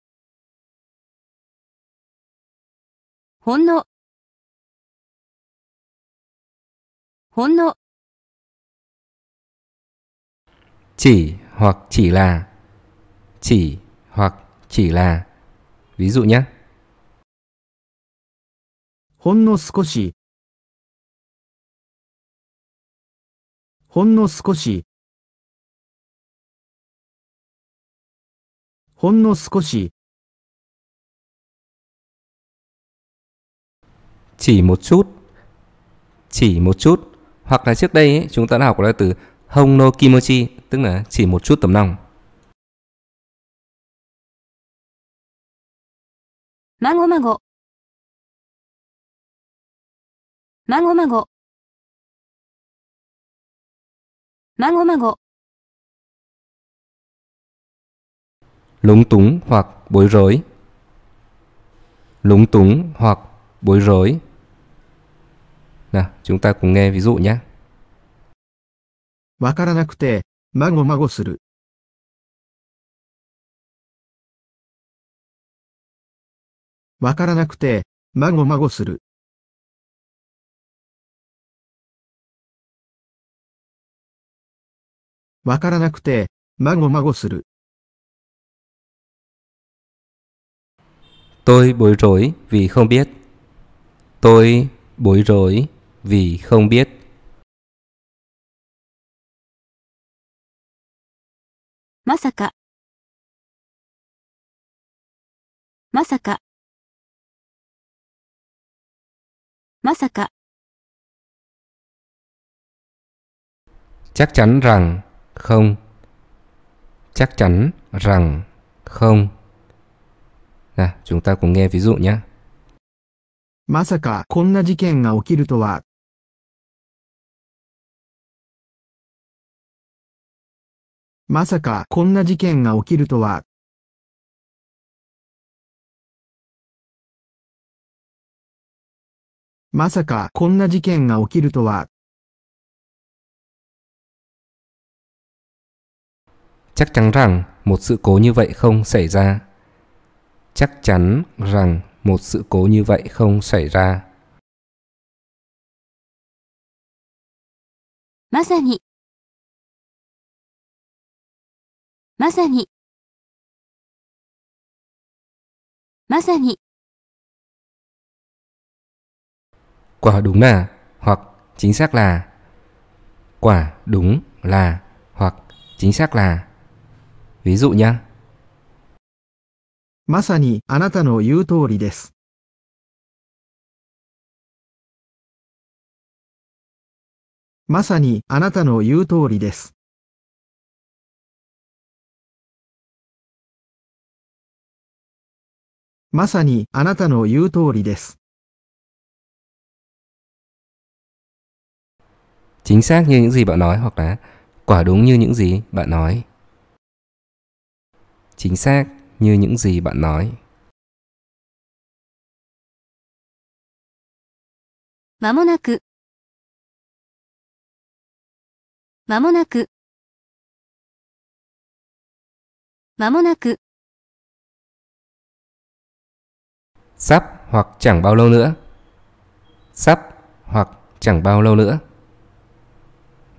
ほんのほんの chỉ hoặc chỉ là chỉ hoặc chỉ là ví dụ nhé ほんの少しほんの少しほんの少し chỉ một chút chỉ một chút hoặc là trước đây ấy, chúng ta đã học là từ Hong no kimochi, tức là chỉ một chút tấm lòng. Mago mago. Mago mago. Mago mago. Lúng túng hoặc bối rối. Lúng túng hoặc bối rối. Nào, chúng ta cùng nghe ví dụ nhé. わからなくて、まごまごする。わからなくて、まごまごする。わからなくて、まごまごする。Tôi bối rối vì không biết. Tôi bối rối vì không biết Masaka Masaka Masaka Chắc chắn rằng không Chắc chắn rằng không Nào, chúng ta cùng nghe ví dụ nhé まさかこんな事件が起きるとはまさかこんな事件が起きるとは。まさかこんな事件が起きるとは。Chắc chắn rằng một sự cố như vậy không xảy ra. Chắc chắn rằng một sự cố như vậy không xảy ra. まさにまさに、まさに。quả đúng là hoặc chính xác là quả đúng là hoặc chính xác là ví dụ nhé まさにあなたの言う通りです。まさにあなたの言う通りです。まさにあなたの言う通りです。Chính xác như những gì bạn nói hoặc là quả đúng như những gì bạn nói. Chính xác như những gì bạn nói. まもなく。まもなく。まもなく。Sắp hoặc chẳng bao lâu nữa. Sắp hoặc chẳng bao lâu nữa.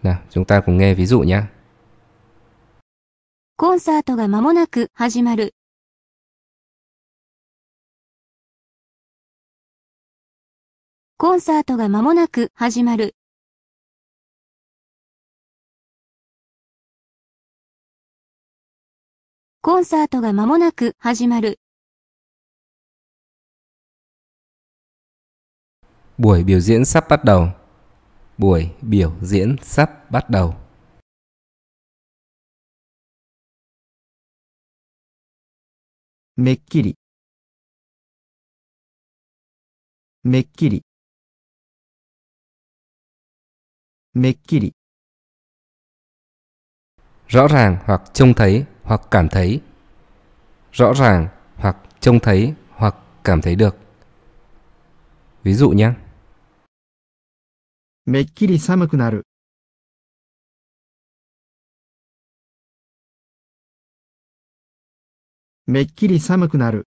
Nào, chúng ta cùng nghe ví dụ nhé. コンサートが間もなく始まる。コンサートが間もなく始まる。コンサートが間もなく始まる。Buổi biểu diễn sắp bắt đầu. Buổi biểu diễn sắp bắt đầu. Mekkiri. Mekkiri. Mekkiri. Rõ ràng hoặc trông thấy hoặc cảm thấy. Rõ ràng hoặc trông thấy hoặc cảm thấy được. Ví dụ nhé. めっきり寒くなる。めっきり寒くなる。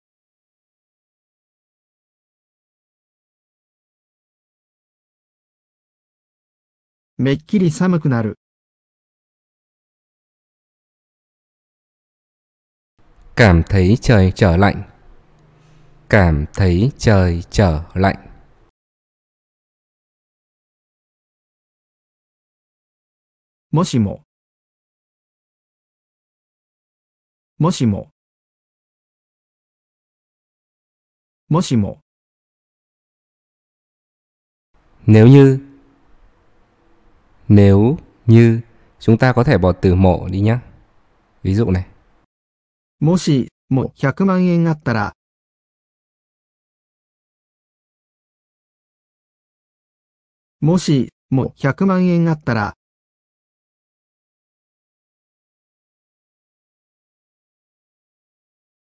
めっきり寒くなる。cảm thấy trời trở lạnh cảm thấy trời trở lạnh もしも、もしも、もしも。Nếu như Nếu như Chúng ta có thể bỏ từ mộ đi nhé Ví dụ này もしも100万円あったらもしも100万円あったら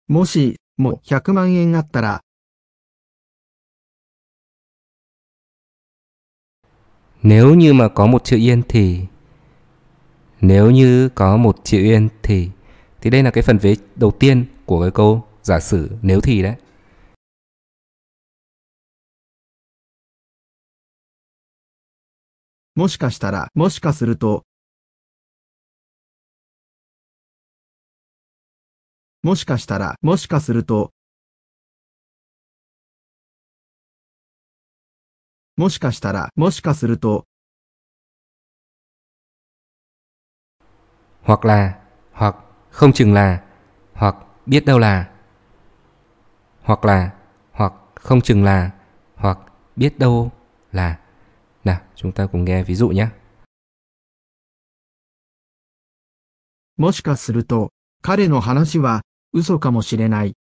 もしも万円あったら nếu như mà có một triệu yên thì Nếu như có một triệu yên thì Thì đây là cái phần vế đầu tiên của cái câu giả sử nếu thì đấy Moshikashitara, もしかしたら、もしかすると、もしかしたら、もしかすると。Hoặc là, hoặc, không chừng là, hoặc, biết đâu là. Hoặc là, hoặc, không chừng là, hoặc, biết đâu là. Nào, chúng ta cùng nghe ví dụ nhé. もしかすると、彼の話は嘘かもしれない。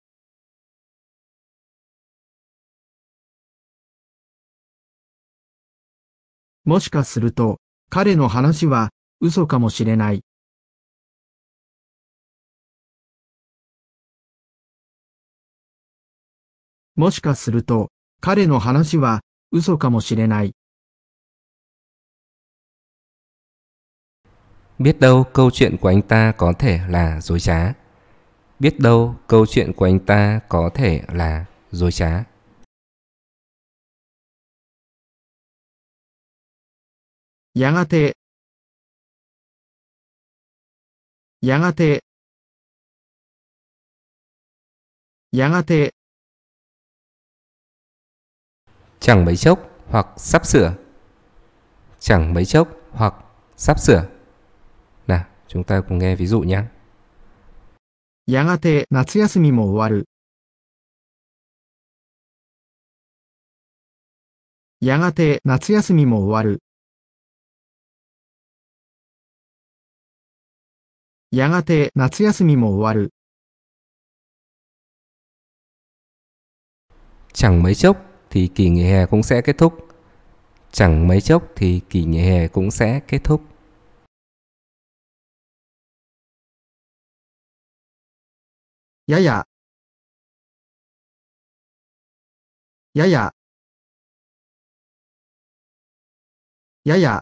もしかすると、彼の話は嘘かもしれない。もしかすると、彼の話は嘘かもしれない。Biết đâu câu chuyện của anh ta có thể là dối trá. biết đâu câu chuyện của anh ta có thể là dối trá Yagate Yagate Yagate Chẳng mấy chốc hoặc sắp sửa Chẳng mấy chốc hoặc sắp sửa Nào chúng ta cùng nghe ví dụ nhé やがて夏休みも終わる。やがて夏休みも終わる。やがて夏休みも終わる。Chẳng mấy chốc thì kỳ nghỉ hè cũng sẽ kết thúc. Chẳng mấy chốc thì kỳ nghỉ hè cũng sẽ kết thúc. やや、やや、やや。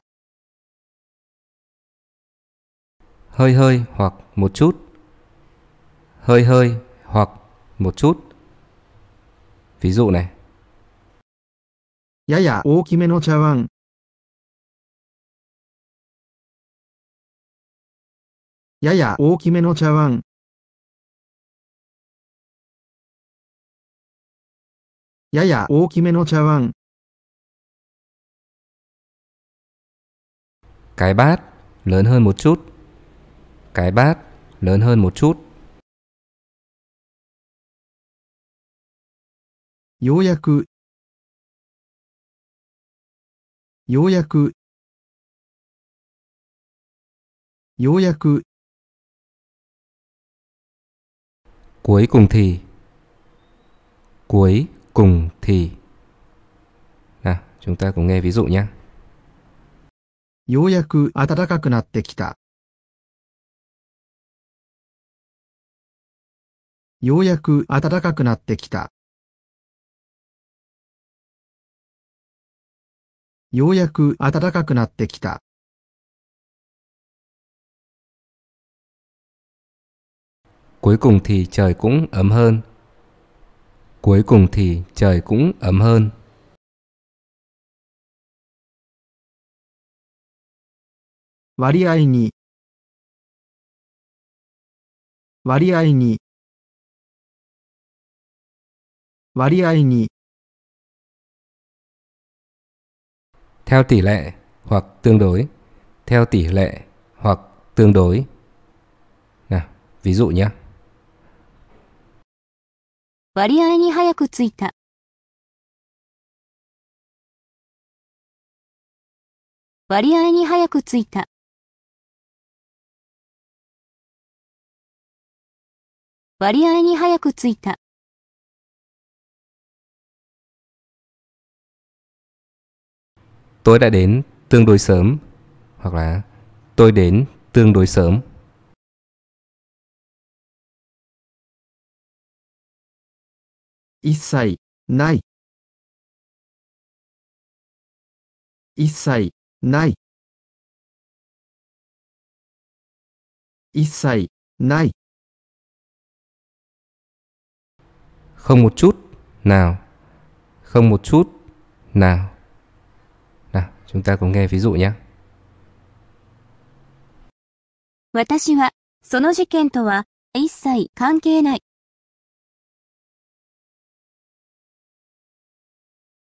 hơi dạ, dạ. dạ, hơi hoặc một chút hơi hơi hoặc một chút ví dụ này no no chawan. chawan. やや大きめの茶碗。cái bát lớn hơn một chút cái bát lớn hơn một chút ようやくようやくようやく cuối cùng thì cuối cùng thì nào chúng ta cùng nghe ví dụ nhé ようやく暖かくなってきた。ようやく暖かくなってきた。ようやく暖かくなってきた。Cuối cùng thì trời cũng ấm hơn cuối cùng thì trời cũng ấm hơn. Vali ai ni Vali ai ni Vali ai ni Theo tỷ lệ hoặc tương đối Theo tỷ lệ hoặc tương đối nào, Ví dụ nhé 割合に早く着いた割合に早く着いた割合に早く着いた「Tôi đã đến tương đối sớm」hoặc là tôi đến tương đối sớm 一切、ない。一切、ない。一切、ない。Không một chút nào. Không một chút nào. Nào, chúng ta cùng nghe ví dụ nhé. 私は、その事件とは一切関係ない。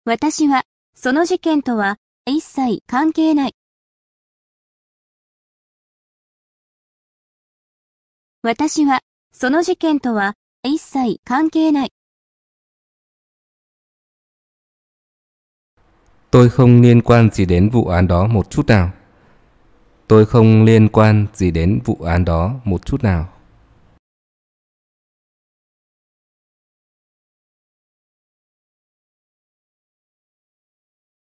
私は、その事件とは、一切関係ない。私は、その事件とは、一切関係ない。Tôi không liên quan gì đến vụ án đó một chút nào. Tôi không liên quan gì đến vụ án đó một chút nào.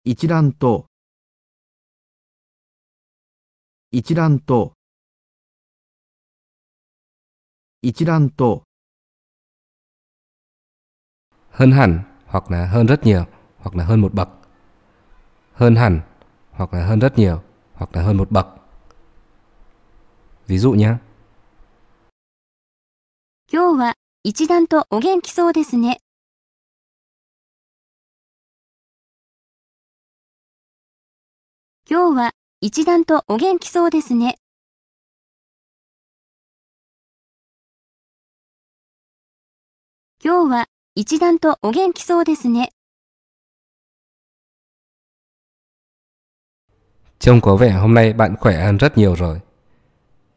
一覧と一覧と一覧と hơn hẳn hoặc là hơn rất nhiều hoặc là hơn một bậc hơn hẳn hoặc là hơn rất nhiều hoặc là hơn một bậc ví dụ nhé 今日は一段とお元気そうですね。今日は一段とお元気そうですね。今日は一段とお元気そうですね。Trông có vẻ hôm nay bạn khỏe hơn rất nhiều rồi.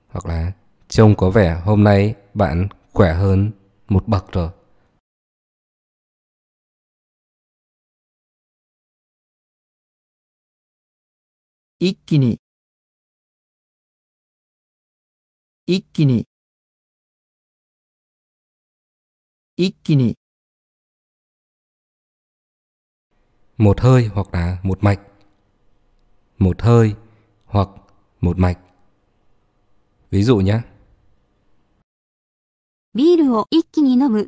Hoặc là trông có vẻ hôm nay bạn khỏe hơn một bậc rồi. 一気に一気に一気に một hơi hoặc là một mạch một hơi hoặc một mạch ví dụ nhé ビールを一気に飲む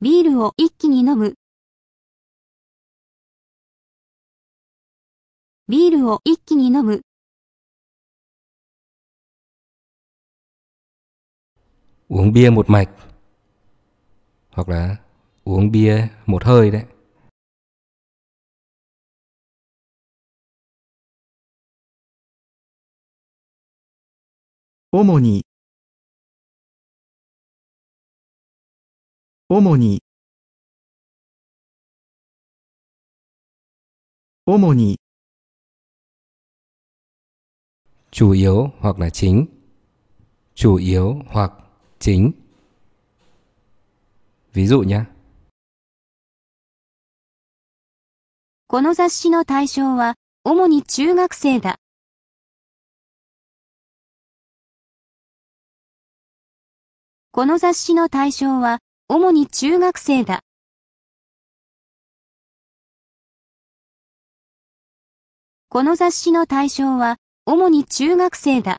ビールを一気に飲むビールを一気に飲む。Uống bia một mạch hoặc là uống bia một hơi đấy. Omoni. Omoni. Omoni. chủ yếu hoặc là chính chủ yếu hoặc chính ví dụ nhé この雑誌の対象は主に中学生だ。この雑誌の対象は主に中学生だ。この雑誌の対象は主に中学生だ。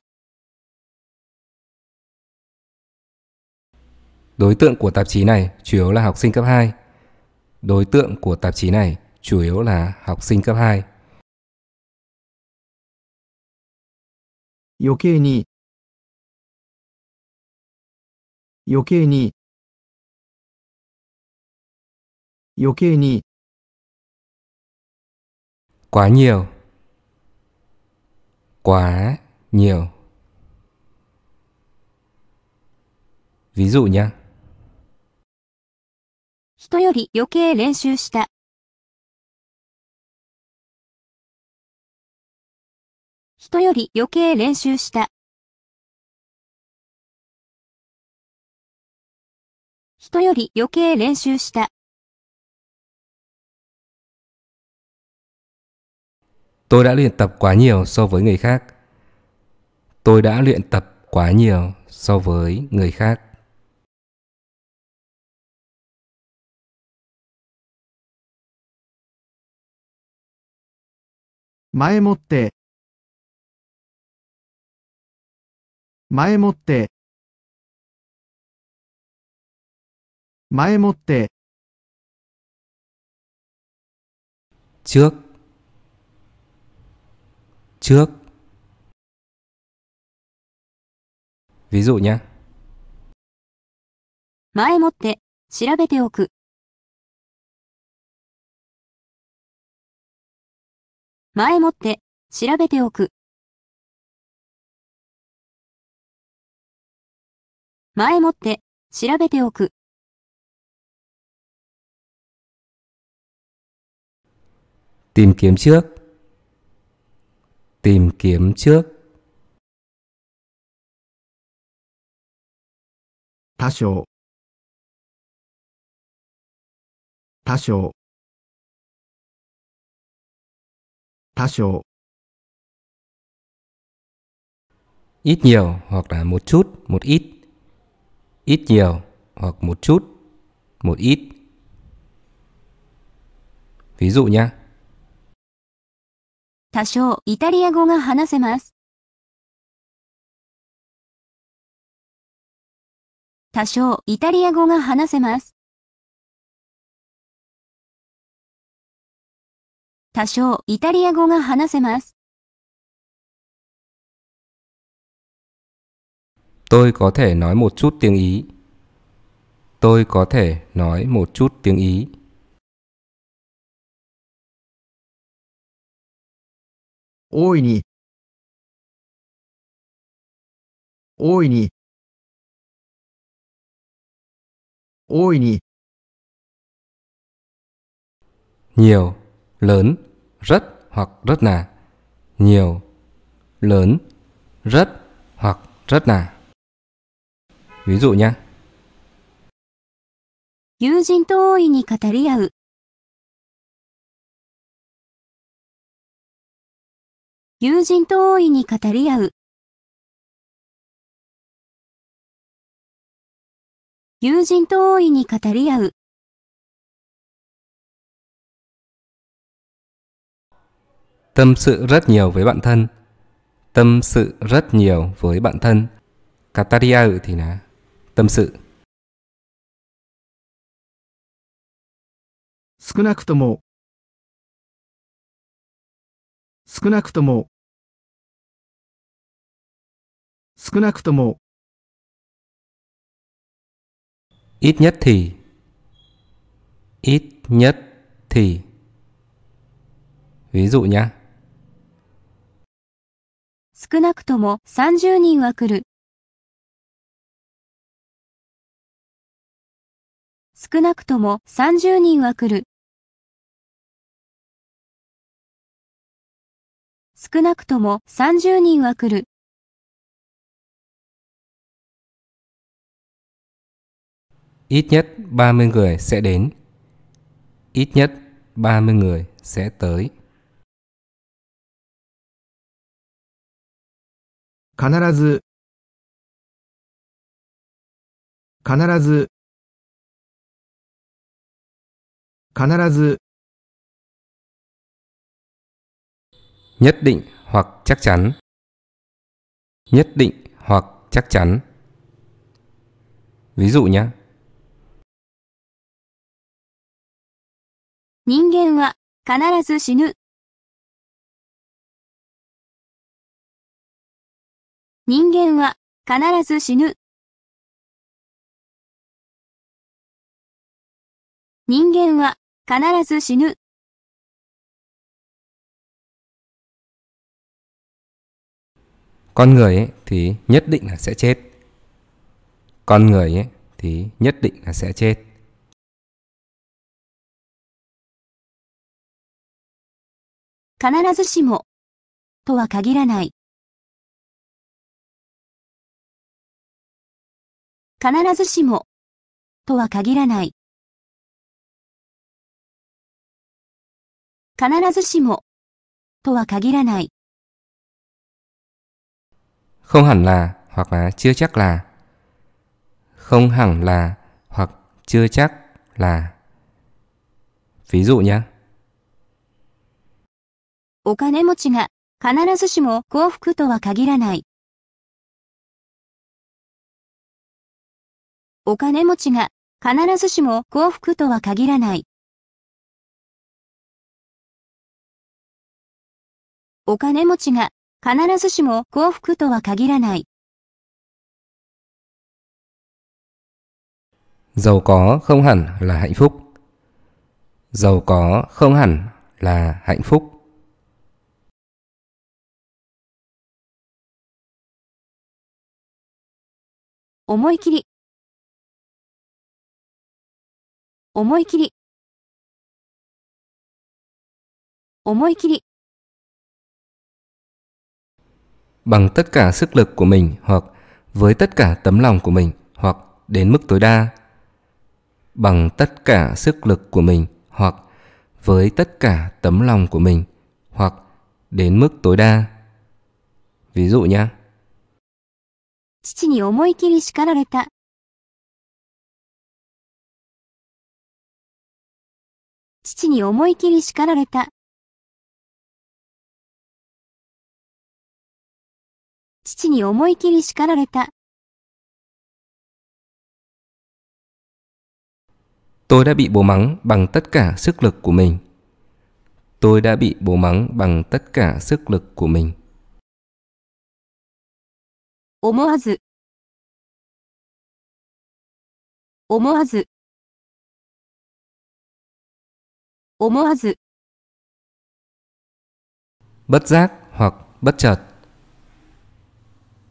Đối tượng của tạp chí này chủ yếu là học sinh cấp 2. Đối tượng của tạp chí này chủ yếu là học sinh cấp 2. 余計に余計に余計に quá nhiều quá nhiều ví dụ nhé 人より余計練習した。人より余計練習した。人より余計練習した。Tôi đã luyện tập quá nhiều so với người khác. Tôi đã luyện tập quá nhiều so với người khác. Mae motte. Mae Trước trước. Ví dụ nhé. 前もって調べておく。前もって調べておく。前もって調べておく。tìm kiếm trước tìm kiếm trước. Tha sổ Tha sổ Tha sổ Ít nhiều hoặc là một chút, một ít. Ít nhiều hoặc một chút, một ít. Ví dụ nhé. 多少イタリア語が話せます。多少イタリア語が話せます。多少イタリア語が話せます。Tôi có thể nói một chút tiếng Ý. Tôi có thể nói một chút tiếng Ý. 大いに、大いに、大いに。nhiều, lớn, rất hoặc rất là. nhiều, lớn, rất hoặc rất là. Ví dụ nhé. 友人と大いに語り合う。友人と大いに語り合う。友人と大いに語り合う。Tâm sự rất nhiều với bạn thân. Tâm sự rất nhiều với bạn thân. Katariau thì là tâm sự. 少なくとも少なくとも少なくとも ít nhất thì ít nhất thì ví dụ nhé 少なくとも30人は来る少なくとも30人は来る少なくとも30人は来る。Ít nhất 30 người sẽ đến. Ít nhất 30 người sẽ tới. 必ず必ず必ず nhất định hoặc chắc chắn nhất định hoặc chắc chắn ví dụ nhé 人間は必ず死ぬ。人間は必ず死ぬ。人間は必ず死ぬ。con người ấy thì nhất định là sẽ chết con người ấy thì nhất định là sẽ chết k a n a とは限らない。必ずしもとは限らない。必ずしもとは限らない。không hẳn là hoặc là chưa chắc là không hẳn là hoặc chưa chắc là ví dụ nhé お金持ちが必ずしも幸福とは限らない。お金持ちが必ずしも幸福とは限らない。お金持ちが必ずしも幸福とは限らない。Giàu có không hẳn là hạnh phúc. Giàu có không hẳn là hạnh phúc. Omoi kiri. Omoi kiri. Omoi kiri. bằng tất cả sức lực của mình hoặc với tất cả tấm lòng của mình hoặc đến mức tối đa bằng tất cả sức lực của mình hoặc với tất cả tấm lòng của mình hoặc đến mức tối đa. Ví dụ nhé. 父に思いきり叱られた。Tôi đã bị bố mắng bằng tất cả sức lực của mình. Tôi đã bị bố mắng bằng tất cả sức lực của mình. 思わず思わず思わず bất giác hoặc bất chợt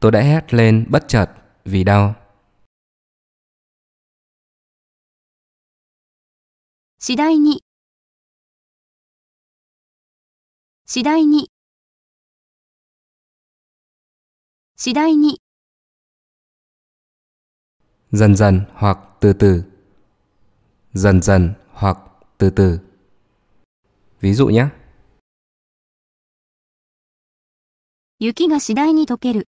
Tôi đã hét lên bất chợt vì đau. Chỉ đại nhị Chỉ đại nhị Dần dần hoặc từ từ Dần dần hoặc từ từ Ví dụ nhé 雪が次第に溶ける。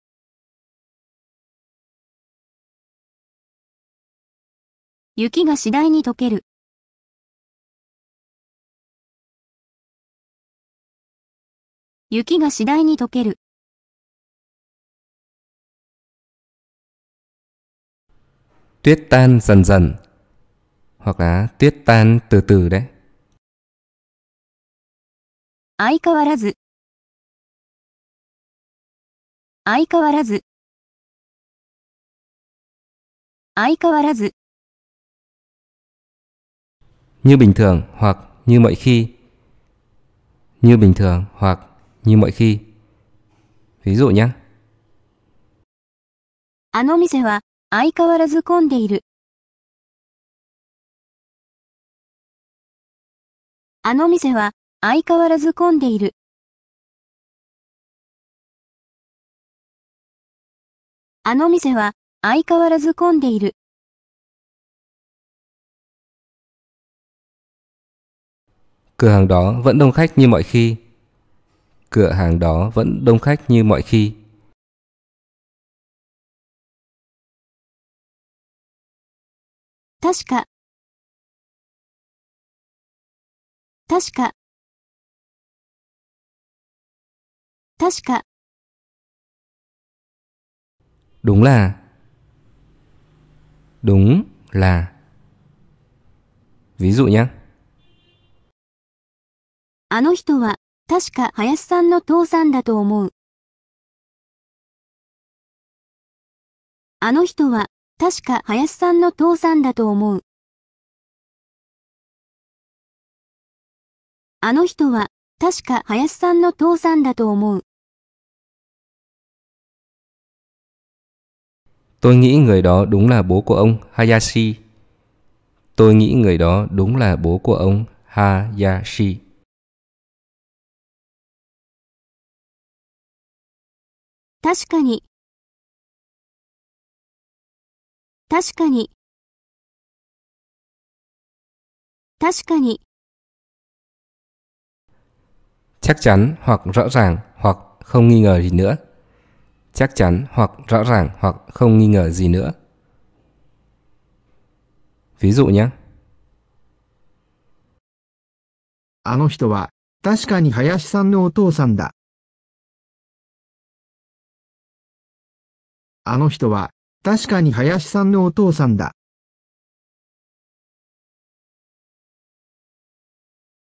雪が次第に溶ける。雪が次第に溶ける。tuyết tan dần dần hoặc là tuyết tan từ từ đấy. 相変わらず相変わらず相変わらず như bình thường hoặc như mọi khi như bình thường hoặc như mọi khi ví dụ nhé あの店は相変わらず混んでいる。あの店は相変わらず混んでいる。あの店は相変わらず混んでいる。Cửa hàng đó vẫn đông khách như mọi khi. Cửa hàng đó vẫn đông khách như mọi khi. Tashika. Tashika. Tashika. Đúng là Đúng là Ví dụ nhé あの人は、確か林さんの父さんだと思う。あの人は、確か林さんの父さんだと思う。あの人は、確か林さんの父さんだと思う。Tôi nghĩ người đó đúng là bố của ông Hayashi. Tôi nghĩ người đó đúng là bố của ông Hayashi. 確かに確かに確かに chắc chắn hoặc rõ ràng hoặc không nghi ngờ gì nữa chắc chắn hoặc rõ ràng hoặc không nghi ngờ gì nữa ví dụ nhé あの人は確かに林さんのお父さんだ。あの人は、確かに林さんのお父さんだ。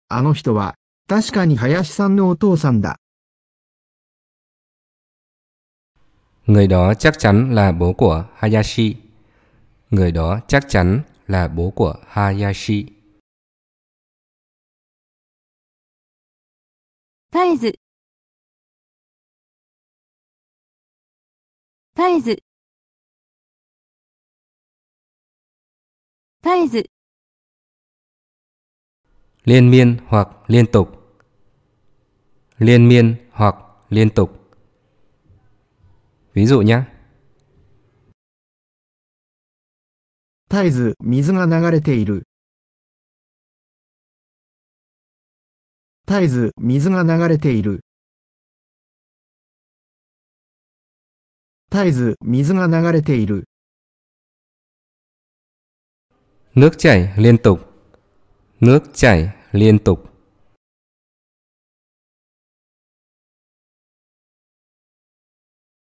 あの人は、確かに林さんのお父さんだ。Người đó chắc chắn là bố của Hayashi. Người đó chắc chắn là bố của Hayashi. 絶えず絶えず絶えず liên miên hoặc liên tục liên miên hoặc liên tục ví dụ nhé 絶えず水が流れている絶えず水が流れている絶えず水が流れている。nước chảy liên tục nước chảy liên tục